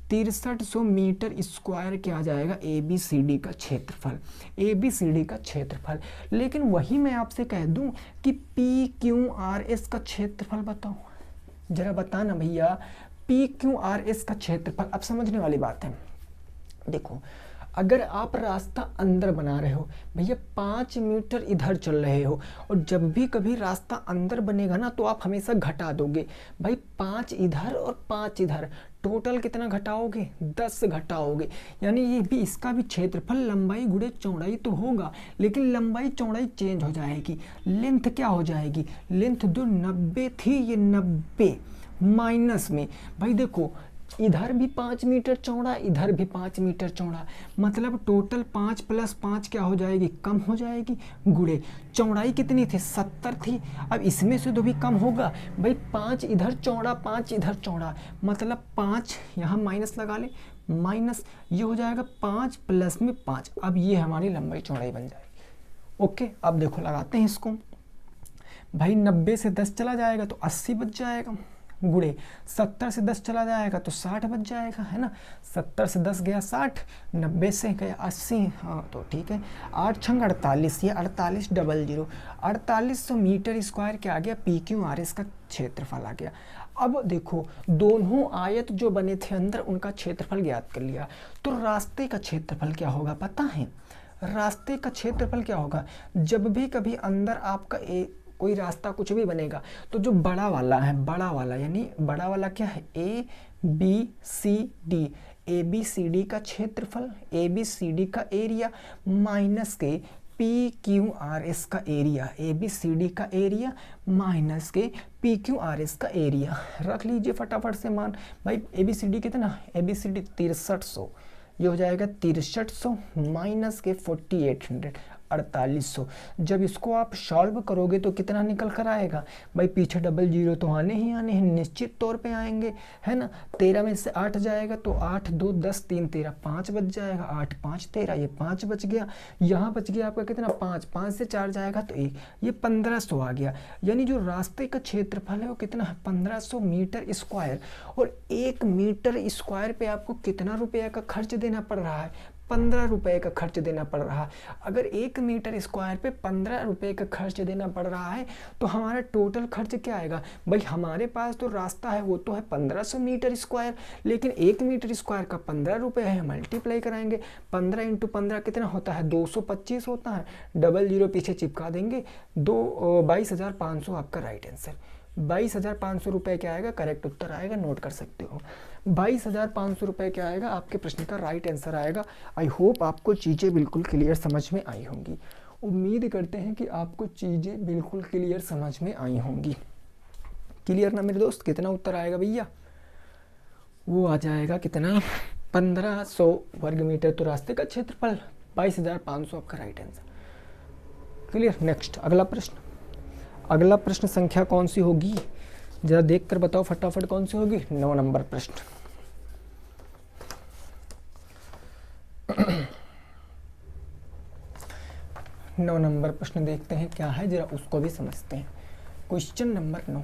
तिरसठ सौ मीटर स्क्वायर क्या आ जाएगा ए बी सी डी का क्षेत्रफल ए बी सी डी का क्षेत्रफल लेकिन वही मैं आपसे कह दूं कि पी क्यू आर एस का क्षेत्रफल बताओ ज़रा बताना भैया पी क्यू आर एस का क्षेत्रफल अब समझने वाली बात है देखो अगर आप रास्ता अंदर बना रहे हो भैया पाँच मीटर इधर चल रहे हो और जब भी कभी रास्ता अंदर बनेगा ना तो आप हमेशा घटा दोगे भाई पाँच इधर और पाँच इधर टोटल कितना घटाओगे दस घटाओगे यानी ये भी इसका भी क्षेत्रफल लंबाई गुड़े चौड़ाई तो होगा लेकिन लंबाई चौड़ाई चेंज हो जाएगी लेंथ क्या हो जाएगी लेंथ जो नब्बे थी ये नब्बे माइनस में भाई देखो इधर भी पाँच मीटर चौड़ा इधर भी पाँच मीटर चौड़ा मतलब टोटल पाँच प्लस पाँच क्या हो जाएगी कम हो जाएगी गुड़े चौड़ाई कितनी थी सत्तर थी अब इसमें से तो भी कम होगा भाई पाँच इधर चौड़ा पाँच इधर चौड़ा मतलब पाँच यहाँ माइनस लगा ले माइनस ये हो जाएगा पाँच प्लस में पाँच अब ये हमारी लंबाई चौड़ाई बन जाएगी ओके अब देखो लगाते हैं इसको भाई नब्बे से दस चला जाएगा तो अस्सी बच जाएगा गुड़े सत्तर से दस चला जाएगा तो साठ बच जाएगा है ना सत्तर से दस गया साठ नब्बे से गया अस्सी हाँ तो ठीक है आठ छंग अड़तालीस ये अड़तालीस डबल जीरो अड़तालीस सौ मीटर स्क्वायर क्या आ गया पी क्यू आर एस का क्षेत्रफल आ गया अब देखो दोनों आयत जो बने थे अंदर उनका क्षेत्रफल ज्ञात कर लिया तो रास्ते का क्षेत्रफल क्या होगा पता है रास्ते का क्षेत्रफल क्या होगा जब भी कभी अंदर आपका ए कोई रास्ता कुछ भी बनेगा तो जो बड़ा वाला है बड़ा वाला यानी बड़ा वाला क्या है A B C D A B C D का क्षेत्रफल ए बी सी डी का एरिया माइनस के पी क्यू आर एस का area A B C D का एरिया माइनस के पी क्यू आर एस का एरिया रख लीजिए फटाफट से मान भाई ए बी सी डी कितना ए बी सी डी तिरसठ सौ ये हो जाएगा तिरसठ सौ माइनस के फोर्टी एट हंड्रेड 4800 जब इसको आप सॉल्व करोगे तो कितना निकल कर आएगा भाई पीछे डबल जीरो तो आने ही आने हैं निश्चित तौर पे आएंगे है ना तेरह में से आठ जाएगा तो आठ दो दस तीन तेरह पाँच बच जाएगा आठ पाँच तेरह ये पाँच बच गया यहाँ बच गया आपका कितना पाँच पाँच से चार जाएगा तो एक ये पंद्रह सौ आ गया यानी जो रास्ते का क्षेत्रफल है वो कितना है पंद्रह सौ मीटर स्क्वायर और एक मीटर स्क्वायर पर आपको कितना रुपया का खर्च देना पड़ रहा है पंद्रह रुपये का खर्च देना पड़ रहा है अगर एक मीटर स्क्वायर पे पंद्रह रुपये का खर्च देना पड़ रहा है तो हमारा टोटल खर्च क्या आएगा भाई हमारे पास तो रास्ता है वो तो है पंद्रह सौ मीटर स्क्वायर लेकिन एक मीटर स्क्वायर का पंद्रह रुपये है मल्टीप्लाई कराएंगे पंद्रह इंटू पंद्रह कितना होता है दो सौ पच्चीस होता है डबल जीरो पीछे चिपका देंगे दो बाईस हज़ार पाँच सौ आपका राइट आंसर बाईस हज़ार पाँच सौ रुपये क्या आएगा करेक्ट उत्तर आएगा नोट कर सकते हो बाईस हज़ार पाँच सौ रुपये क्या आएगा आपके प्रश्न का राइट आंसर आएगा आई होप आपको चीज़ें बिल्कुल क्लियर समझ में आई होंगी उम्मीद करते हैं कि आपको चीज़ें बिल्कुल क्लियर समझ में आई होंगी क्लियर ना मेरे दोस्त कितना उत्तर आएगा भैया वो आ जाएगा कितना पंद्रह सौ वर्ग मीटर तो रास्ते का क्षेत्रफल बाईस हज़ार पाँच सौ आपका राइट आंसर क्लियर नेक्स्ट अगला प्रश्न अगला प्रश्न संख्या कौन सी होगी जरा देख कर बताओ फटाफट कौन सी होगी नौ नंबर प्रश्न नौ नंबर प्रश्न देखते हैं क्या है जरा उसको भी समझते हैं क्वेश्चन नंबर नौ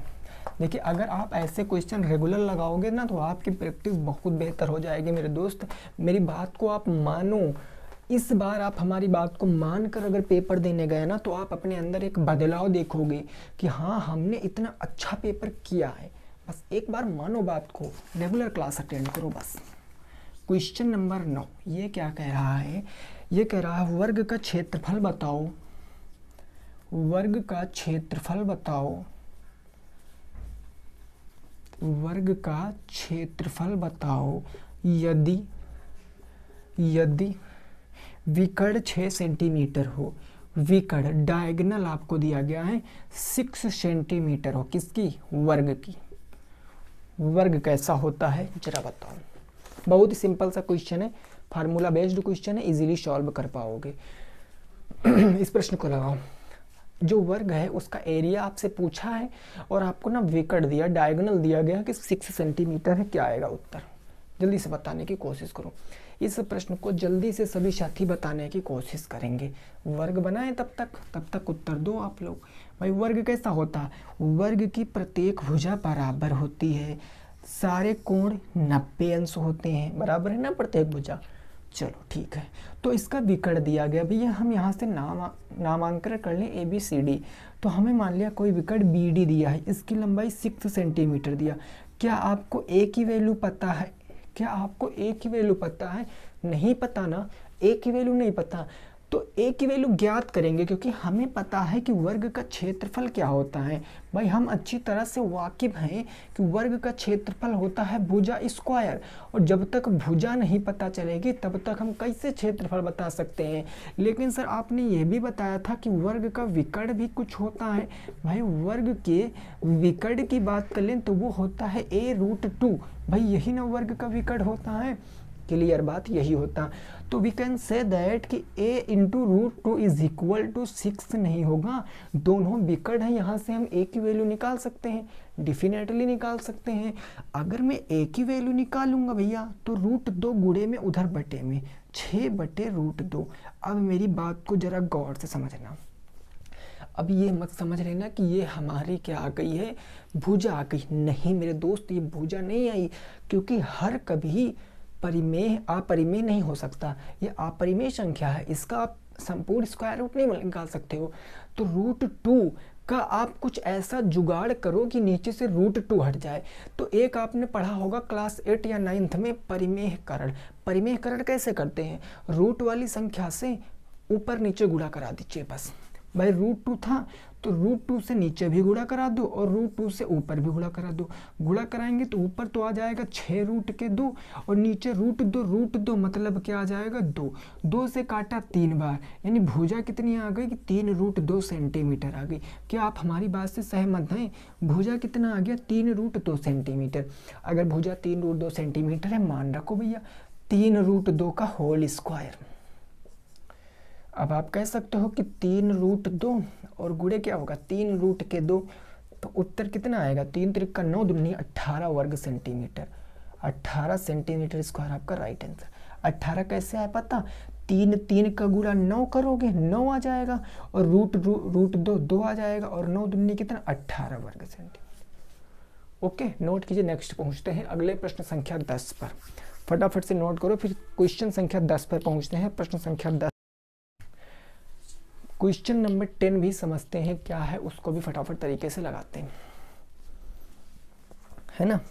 देखिए अगर आप ऐसे क्वेश्चन रेगुलर लगाओगे ना तो आपकी प्रैक्टिस बहुत बेहतर हो जाएगी मेरे दोस्त मेरी बात को आप मानो इस बार आप हमारी बात को मानकर अगर पेपर देने गए ना तो आप अपने अंदर एक बदलाव देखोगे कि हाँ हमने इतना अच्छा पेपर किया है बस एक बार मानो बात को रेगुलर क्लास अटेंड करो बस क्वेश्चन नंबर नौ ये क्या कह रहा है ये कह रहा है वर्ग का क्षेत्रफल बताओ वर्ग का क्षेत्रफल बताओ वर्ग का क्षेत्रफल बताओ यदि यदि विकर्ण छः सेंटीमीटर हो विकर्ण डायगनल आपको दिया गया है सिक्स सेंटीमीटर हो किसकी वर्ग की वर्ग कैसा होता है जरा बताओ बहुत ही सिंपल सा क्वेश्चन है फार्मूला बेस्ड क्वेश्चन है इजीली सॉल्व कर पाओगे इस प्रश्न को लगाओ जो वर्ग है उसका एरिया आपसे पूछा है और आपको ना विकट दिया डायगोनल दिया गया कि सिक्स सेंटीमीटर है क्या आएगा उत्तर जल्दी से बताने की कोशिश करो इस प्रश्न को जल्दी से सभी साथी बताने की कोशिश करेंगे वर्ग बनाएं तब तक तब तक उत्तर दो आप लोग भाई वर्ग कैसा होता है वर्ग की प्रत्येक भुजा बराबर होती है सारे कोण नब्बे अंश होते हैं बराबर है ना प्रत्येक भुजा चलो ठीक है तो इसका विकर्ण दिया गया भैया हम यहाँ से नामा नामांकन कर लें ए बी सी डी तो हमें मान लिया कोई विकर्ण बी डी दिया है इसकी लंबाई सिक्स सेंटीमीटर दिया क्या आपको ए की वैल्यू पता है क्या आपको ए की वैल्यू पता है नहीं पता ना ए की वैल्यू नहीं पता तो ए की वैल्यू ज्ञात करेंगे क्योंकि हमें पता है कि वर्ग का क्षेत्रफल क्या होता है भाई हम अच्छी तरह से वाकिफ़ हैं कि वर्ग का क्षेत्रफल होता है भुजा स्क्वायर और जब तक भुजा नहीं पता चलेगी तब तक हम कैसे क्षेत्रफल बता सकते हैं लेकिन सर आपने ये भी बताया था कि वर्ग का विकर्ण भी कुछ होता है भाई वर्ग के विकर्ण की बात कर लें तो वो होता है ए रूट टू भाई यही ना वर्ग का विकर्ण होता है क्लियर बात यही होता तो वी कैन से दैट कि a into root two is equal to six नहीं होगा दोनों बिकट हैं यहाँ से हम a की वैल्यू निकाल सकते हैं डिफिनेटली निकाल सकते हैं अगर मैं a की वैल्यू निकालूंगा भैया तो रूट दो गुड़े में उधर बटे में छः बटे रूट दो अब मेरी बात को ज़रा गौर से समझना अब ये मत समझ लेना कि ये हमारी क्या आ गई है भुजा आ गई नहीं मेरे दोस्त ये भुजा नहीं आई क्योंकि हर कभी परिमेय अपरिमेय नहीं हो सकता ये अपरिमेय संख्या है इसका आप संपूर्ण स्क्वायर रूट नहीं निकाल सकते हो तो रूट टू का आप कुछ ऐसा जुगाड़ करो कि नीचे से रूट टू हट जाए तो एक आपने पढ़ा होगा क्लास एट या नाइन्थ में परिमेयकरण परिमेयकरण कैसे करते हैं रूट वाली संख्या से ऊपर नीचे गुड़ा करा दीजिए बस भाई रूट टू था तो रूट टू से नीचे भी गुड़ा करा दो और रूट टू से ऊपर भी गुड़ा करा दो गुड़ा कराएंगे तो ऊपर तो आ जाएगा छः रूट के दो और नीचे रूट दो रूट दो मतलब क्या आ जाएगा दो दो से काटा तीन बार यानी भुजा कितनी आ गई कि तीन रूट दो सेंटीमीटर आ गई क्या आप हमारी बात से सहमत हैं भुजा कितना आ गया तीन रूट दो सेंटीमीटर अगर भुजा तीन रूट दो सेंटीमीटर है मान रखो भैया तीन रूट दो का होल स्क्वायर अब आप कह सकते हो कि तीन रूट दो और गुड़े क्या होगा तीन रूट के दो तो उत्तर कितना आएगा तीन तरीक का नौ दुनिया अट्ठारह वर्ग सेंटीमीटर अट्ठारह सेंटीमीटर स्क्वायर आपका राइट आंसर अट्ठारह कैसे आया पता तीन तीन का गुड़ा नौ करोगे नौ आ जाएगा और रूट रू, रूट दो दो आ जाएगा और नौ दुनिया कितना अट्ठारह वर्ग सेंटीमीटर ओके नोट कीजिए नेक्स्ट पहुंचते हैं अगले प्रश्न संख्या दस पर फटाफट से नोट करो फिर क्वेश्चन संख्या दस पर पहुंचते हैं प्रश्न संख्या दस क्वेश्चन नंबर टेन भी समझते हैं क्या है उसको भी फटाफट तरीके से लगाते हैं है ना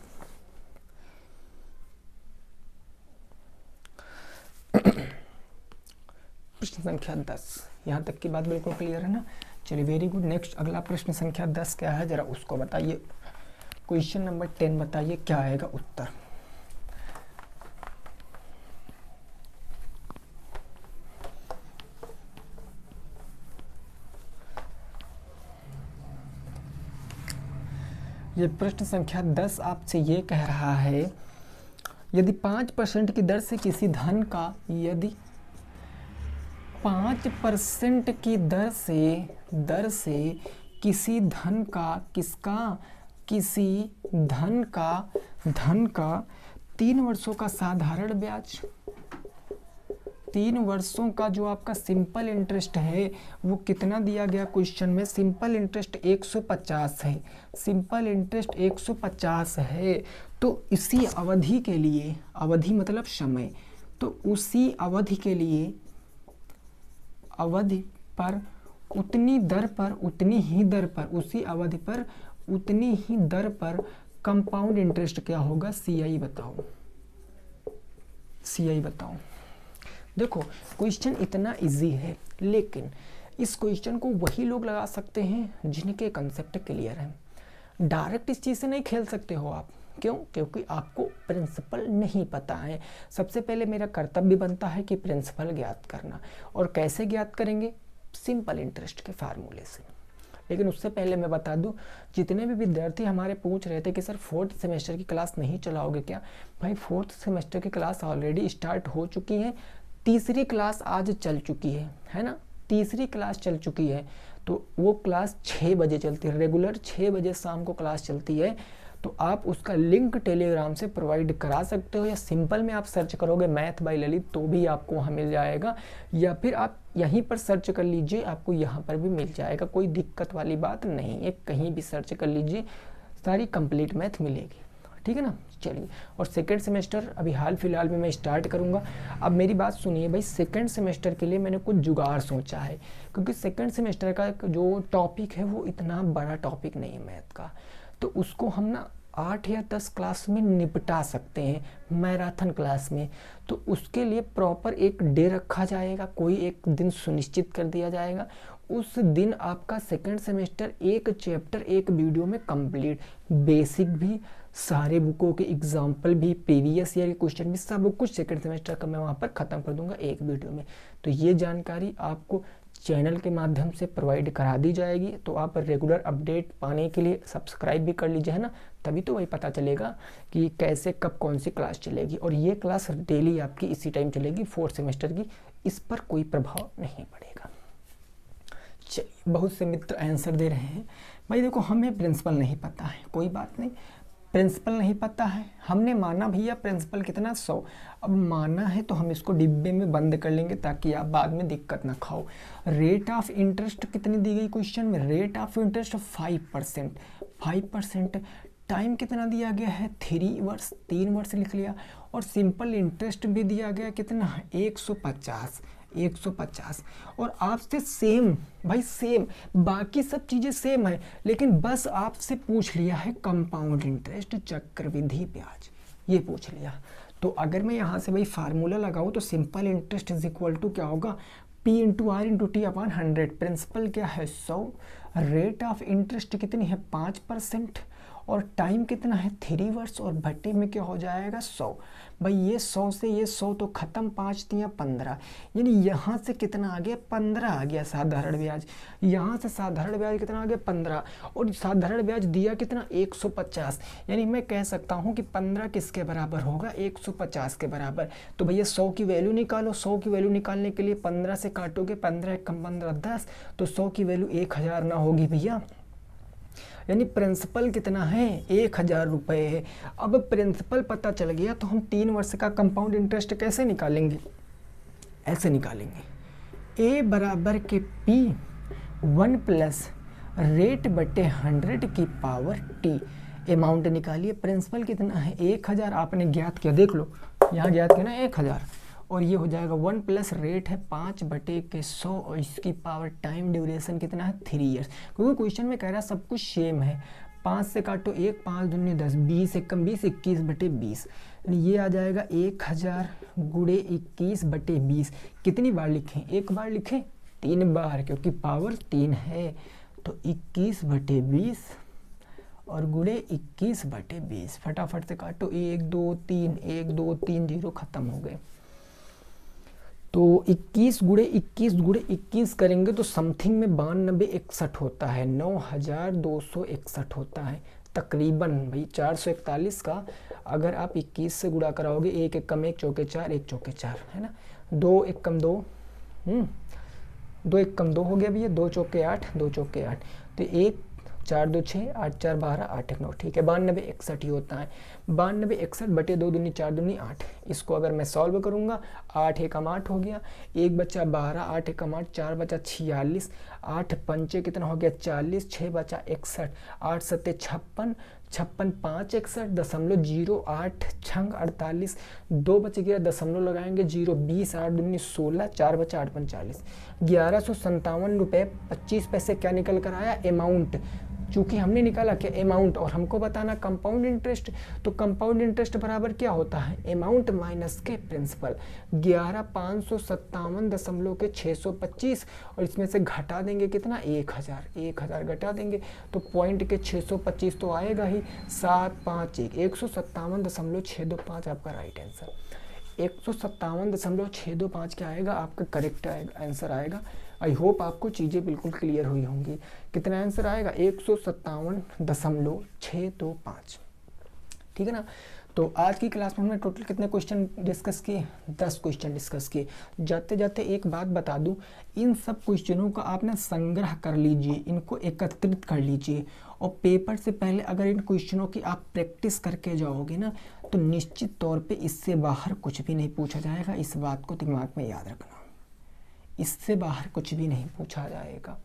प्रश्न संख्या दस यहां तक की बात बिल्कुल क्लियर है ना चलिए वेरी गुड नेक्स्ट अगला प्रश्न संख्या दस क्या है जरा उसको बताइए क्वेश्चन नंबर टेन बताइए क्या आएगा उत्तर ये प्रश्न संख्या दस आपसे ये कह रहा है यदि पाँच परसेंट की दर से किसी धन का यदि पाँच परसेंट की दर से दर से किसी धन का किसका किसी धन का धन का तीन वर्षों का साधारण ब्याज तीन वर्षों का जो आपका सिंपल इंटरेस्ट है वो कितना दिया गया क्वेश्चन में सिंपल इंटरेस्ट 150 है सिंपल इंटरेस्ट 150 है तो इसी अवधि के लिए अवधि मतलब समय तो उसी अवधि के लिए अवधि पर उतनी दर पर उतनी ही दर पर उसी अवधि पर उतनी ही दर पर कंपाउंड इंटरेस्ट क्या होगा सी आई बताओ सी आई बताओ देखो क्वेश्चन इतना इजी है लेकिन इस क्वेश्चन को वही लोग लगा सकते हैं जिनके कंसेप्ट क्लियर हैं डायरेक्ट इस चीज़ से नहीं खेल सकते हो आप क्यों क्योंकि आपको प्रिंसिपल नहीं पता है सबसे पहले मेरा कर्तव्य बनता है कि प्रिंसिपल ज्ञात करना और कैसे ज्ञात करेंगे सिंपल इंटरेस्ट के फार्मूले से लेकिन उससे पहले मैं बता दूं जितने भी विद्यार्थी हमारे पूछ रहे थे कि सर फोर्थ सेमेस्टर की क्लास नहीं चलाओगे क्या भाई फोर्थ सेमेस्टर की क्लास ऑलरेडी स्टार्ट हो चुकी है तीसरी क्लास आज चल चुकी है है ना तीसरी क्लास चल चुकी है तो वो क्लास छः बजे चलती है रेगुलर छः बजे शाम को क्लास चलती है तो आप उसका लिंक टेलीग्राम से प्रोवाइड करा सकते हो या सिंपल में आप सर्च करोगे मैथ बाई ललित तो भी आपको वहाँ मिल जाएगा या फिर आप यहीं पर सर्च कर लीजिए आपको यहाँ पर भी मिल जाएगा कोई दिक्कत वाली बात नहीं है कहीं भी सर्च कर लीजिए सारी कंप्लीट मैथ मिलेगी ठीक है ना चलिए और सेकेंड सेमेस्टर अभी हाल फिलहाल में मैं स्टार्ट करूँगा अब मेरी बात सुनिए भाई सेकेंड सेमेस्टर के लिए मैंने कुछ जुगाड़ सोचा है क्योंकि सेकेंड सेमेस्टर का जो टॉपिक है वो इतना बड़ा टॉपिक नहीं है मैथ का तो उसको हम ना आठ या दस क्लास में निपटा सकते हैं मैराथन क्लास में तो उसके लिए प्रॉपर एक डे रखा जाएगा कोई एक दिन सुनिश्चित कर दिया जाएगा उस दिन आपका सेकेंड सेमेस्टर एक चैप्टर एक वीडियो में कंप्लीट बेसिक भी सारे बुकों के एग्जाम्पल भी प्रीवियस ईयर के क्वेश्चन भी सब कुछ सेकेंड सेमेस्टर का मैं वहाँ पर ख़त्म कर दूंगा एक वीडियो में तो ये जानकारी आपको चैनल के माध्यम से प्रोवाइड करा दी जाएगी तो आप रेगुलर अपडेट पाने के लिए सब्सक्राइब भी कर लीजिए है ना तभी तो वही पता चलेगा कि कैसे कब कौन सी क्लास चलेगी और ये क्लास डेली आपकी इसी टाइम चलेगी फोर्थ सेमेस्टर की इस पर कोई प्रभाव नहीं पड़ेगा चलिए बहुत से मित्र आंसर दे रहे हैं भाई देखो हमें प्रिंसिपल नहीं पता है कोई बात नहीं प्रिंसिपल नहीं पता है हमने माना भैया प्रिंसिपल कितना सौ अब माना है तो हम इसको डिब्बे में बंद कर लेंगे ताकि आप बाद में दिक्कत ना खाओ रेट ऑफ इंटरेस्ट कितनी दी गई क्वेश्चन में rate of interest five percent five percent time कितना दिया गया है थ्री वर्ष तीन वर्ष लिख लिया और सिंपल इंटरेस्ट भी दिया गया कितना एक पचास 150 और आपसे सेम भाई सेम बाकी सब चीज़ें सेम है लेकिन बस आपसे पूछ लिया है कंपाउंड इंटरेस्ट चक्रविधि ब्याज ये पूछ लिया तो अगर मैं यहाँ से भाई फार्मूला लगाऊँ तो simple interest is equal to क्या होगा P into R into T upon hundred principal क्या है सौ रेट ऑफ इंटरेस्ट कितनी है पाँच परसेंट और टाइम कितना है थ्री वर्ष और भट्टी में क्या हो जाएगा सौ भाई ये सौ से ये सौ तो ख़त्म पाँच दिया पंद्रह यानी यहाँ से कितना आ गया पंद्रह आ गया साधारण ब्याज यहाँ से साधारण ब्याज कितना आ गया पंद्रह और साधारण ब्याज दिया कितना एक सौ पचास यानी मैं कह सकता हूँ कि पंद्रह किसके बराबर होगा एक सौ पचास के बराबर तो भैया सौ की वैल्यू निकालो सौ की वैल्यू निकालने के लिए पंद्रह से काटोगे पंद्रह कम पंद्रह दस तो सौ की वैल्यू एक हज़ार ना होगी भैया यानी प्रिंसिपल कितना है एक हज़ार रुपये है अब प्रिंसिपल पता चल गया तो हम तीन वर्ष का कंपाउंड इंटरेस्ट कैसे निकालेंगे ऐसे निकालेंगे ए बराबर के पी वन प्लस रेट बटे हंड्रेड की पावर टी अमाउंट निकालिए प्रिंसिपल कितना है एक हज़ार आपने ज्ञात किया देख लो यहाँ ज्ञात किया ना एक हज़ार और ये हो जाएगा वन प्लस रेट है पाँच बटे के सौ और इसकी पावर टाइम ड्यूरेशन कितना है थ्री ईयर्स क्योंकि क्वेश्चन में कह रहा है सब कुछ सेम है पाँच से काटो एक पाँच दुनिया दस बीस एक कम बीस इक्कीस बटे बीस ये आ जाएगा एक हज़ार गुड़े इक्कीस बटे बीस कितनी बार लिखें एक बार लिखें तीन बार क्योंकि पावर तीन है तो इक्कीस बटे बीस और गुड़े इक्कीस बटे बीस फटाफट से काटो एक दो तीन एक दो तीन जीरो ख़त्म हो गए तो 21 गुड़े इक्कीस गुड़े इक्कीस करेंगे तो समथिंग में बानबे इकसठ होता है नौ हज़ार दो सौ इकसठ होता है तकरीबन भाई चार सौ इकतालीस का अगर आप इक्कीस से गुड़ा कराओगे एक एक कम एक चौके चार एक चौके चार है ना दो एक कम दो हम्म, दो एक कम दो हो गया भैया दो चौके आठ दो चौके आठ तो एक चार दो छः आठ चार बारह आठ एक नौ ठीक है बानबे इकसठ ही होता है बानबे इकसठ बटे दो दूनी चार दूनी आठ इसको अगर मैं सॉल्व करूँगा आठ एकम आठ हो गया एक बच्चा बारह आठ एकम आठ चार बचा छियालीस आठ पंचे कितना हो गया चालीस छः बचा इकसठ आठ सत्ते छप्पन छप्पन पाँच इकसठ दशमलव जीरो आठ छंग अड़तालीस दो बच गया दशमलव लगाएंगे जीरो बीस आठ दूनी सोलह चार बचा आठ पंचालीस ग्यारह सौ सत्तावन रुपये पच्चीस पैसे क्या निकल कर आया अमाउंट चूँकि हमने निकाला कि अमाउंट और हमको बताना कंपाउंड इंटरेस्ट तो कंपाउंड इंटरेस्ट बराबर क्या होता है अमाउंट माइनस के प्रिंसिपल ग्यारह पाँच सौ सत्तावन दशमलव के छः सौ पच्चीस और इसमें से घटा देंगे कितना एक हज़ार एक हज़ार घटा देंगे तो पॉइंट के छः सौ पच्चीस तो आएगा ही सात पाँच एक एक सौ सत्तावन दशमलव छः दो पाँच आपका राइट आंसर एक सौ सत्तावन दशमलव छः दो पाँच क्या आएगा आपका करेक्ट आएगा आंसर आएगा आई होप आपको चीज़ें बिल्कुल क्लियर हुई होंगी कितना आंसर आएगा एक सौ सत्तावन दशमलव छः दो पाँच ठीक है ना तो आज की क्लास में हमने टोटल कितने क्वेश्चन डिस्कस किए दस क्वेश्चन डिस्कस किए जाते जाते एक बात बता दूं इन सब क्वेश्चनों का आप ना संग्रह कर लीजिए इनको एकत्रित कर लीजिए और पेपर से पहले अगर इन क्वेश्चनों की आप प्रैक्टिस करके जाओगे ना तो निश्चित तौर पे इससे बाहर कुछ भी नहीं पूछा जाएगा इस बात को दिमाग में याद रखना इससे बाहर कुछ भी नहीं पूछा जाएगा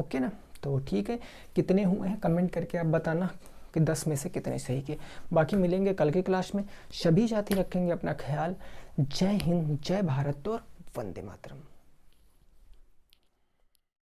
ओके ना तो ठीक है कितने हुए हैं कमेंट करके आप बताना कि दस में से कितने सही के बाकी मिलेंगे कल के क्लास में सभी जाति रखेंगे अपना ख्याल जय हिंद जय भारत और वंदे मातरम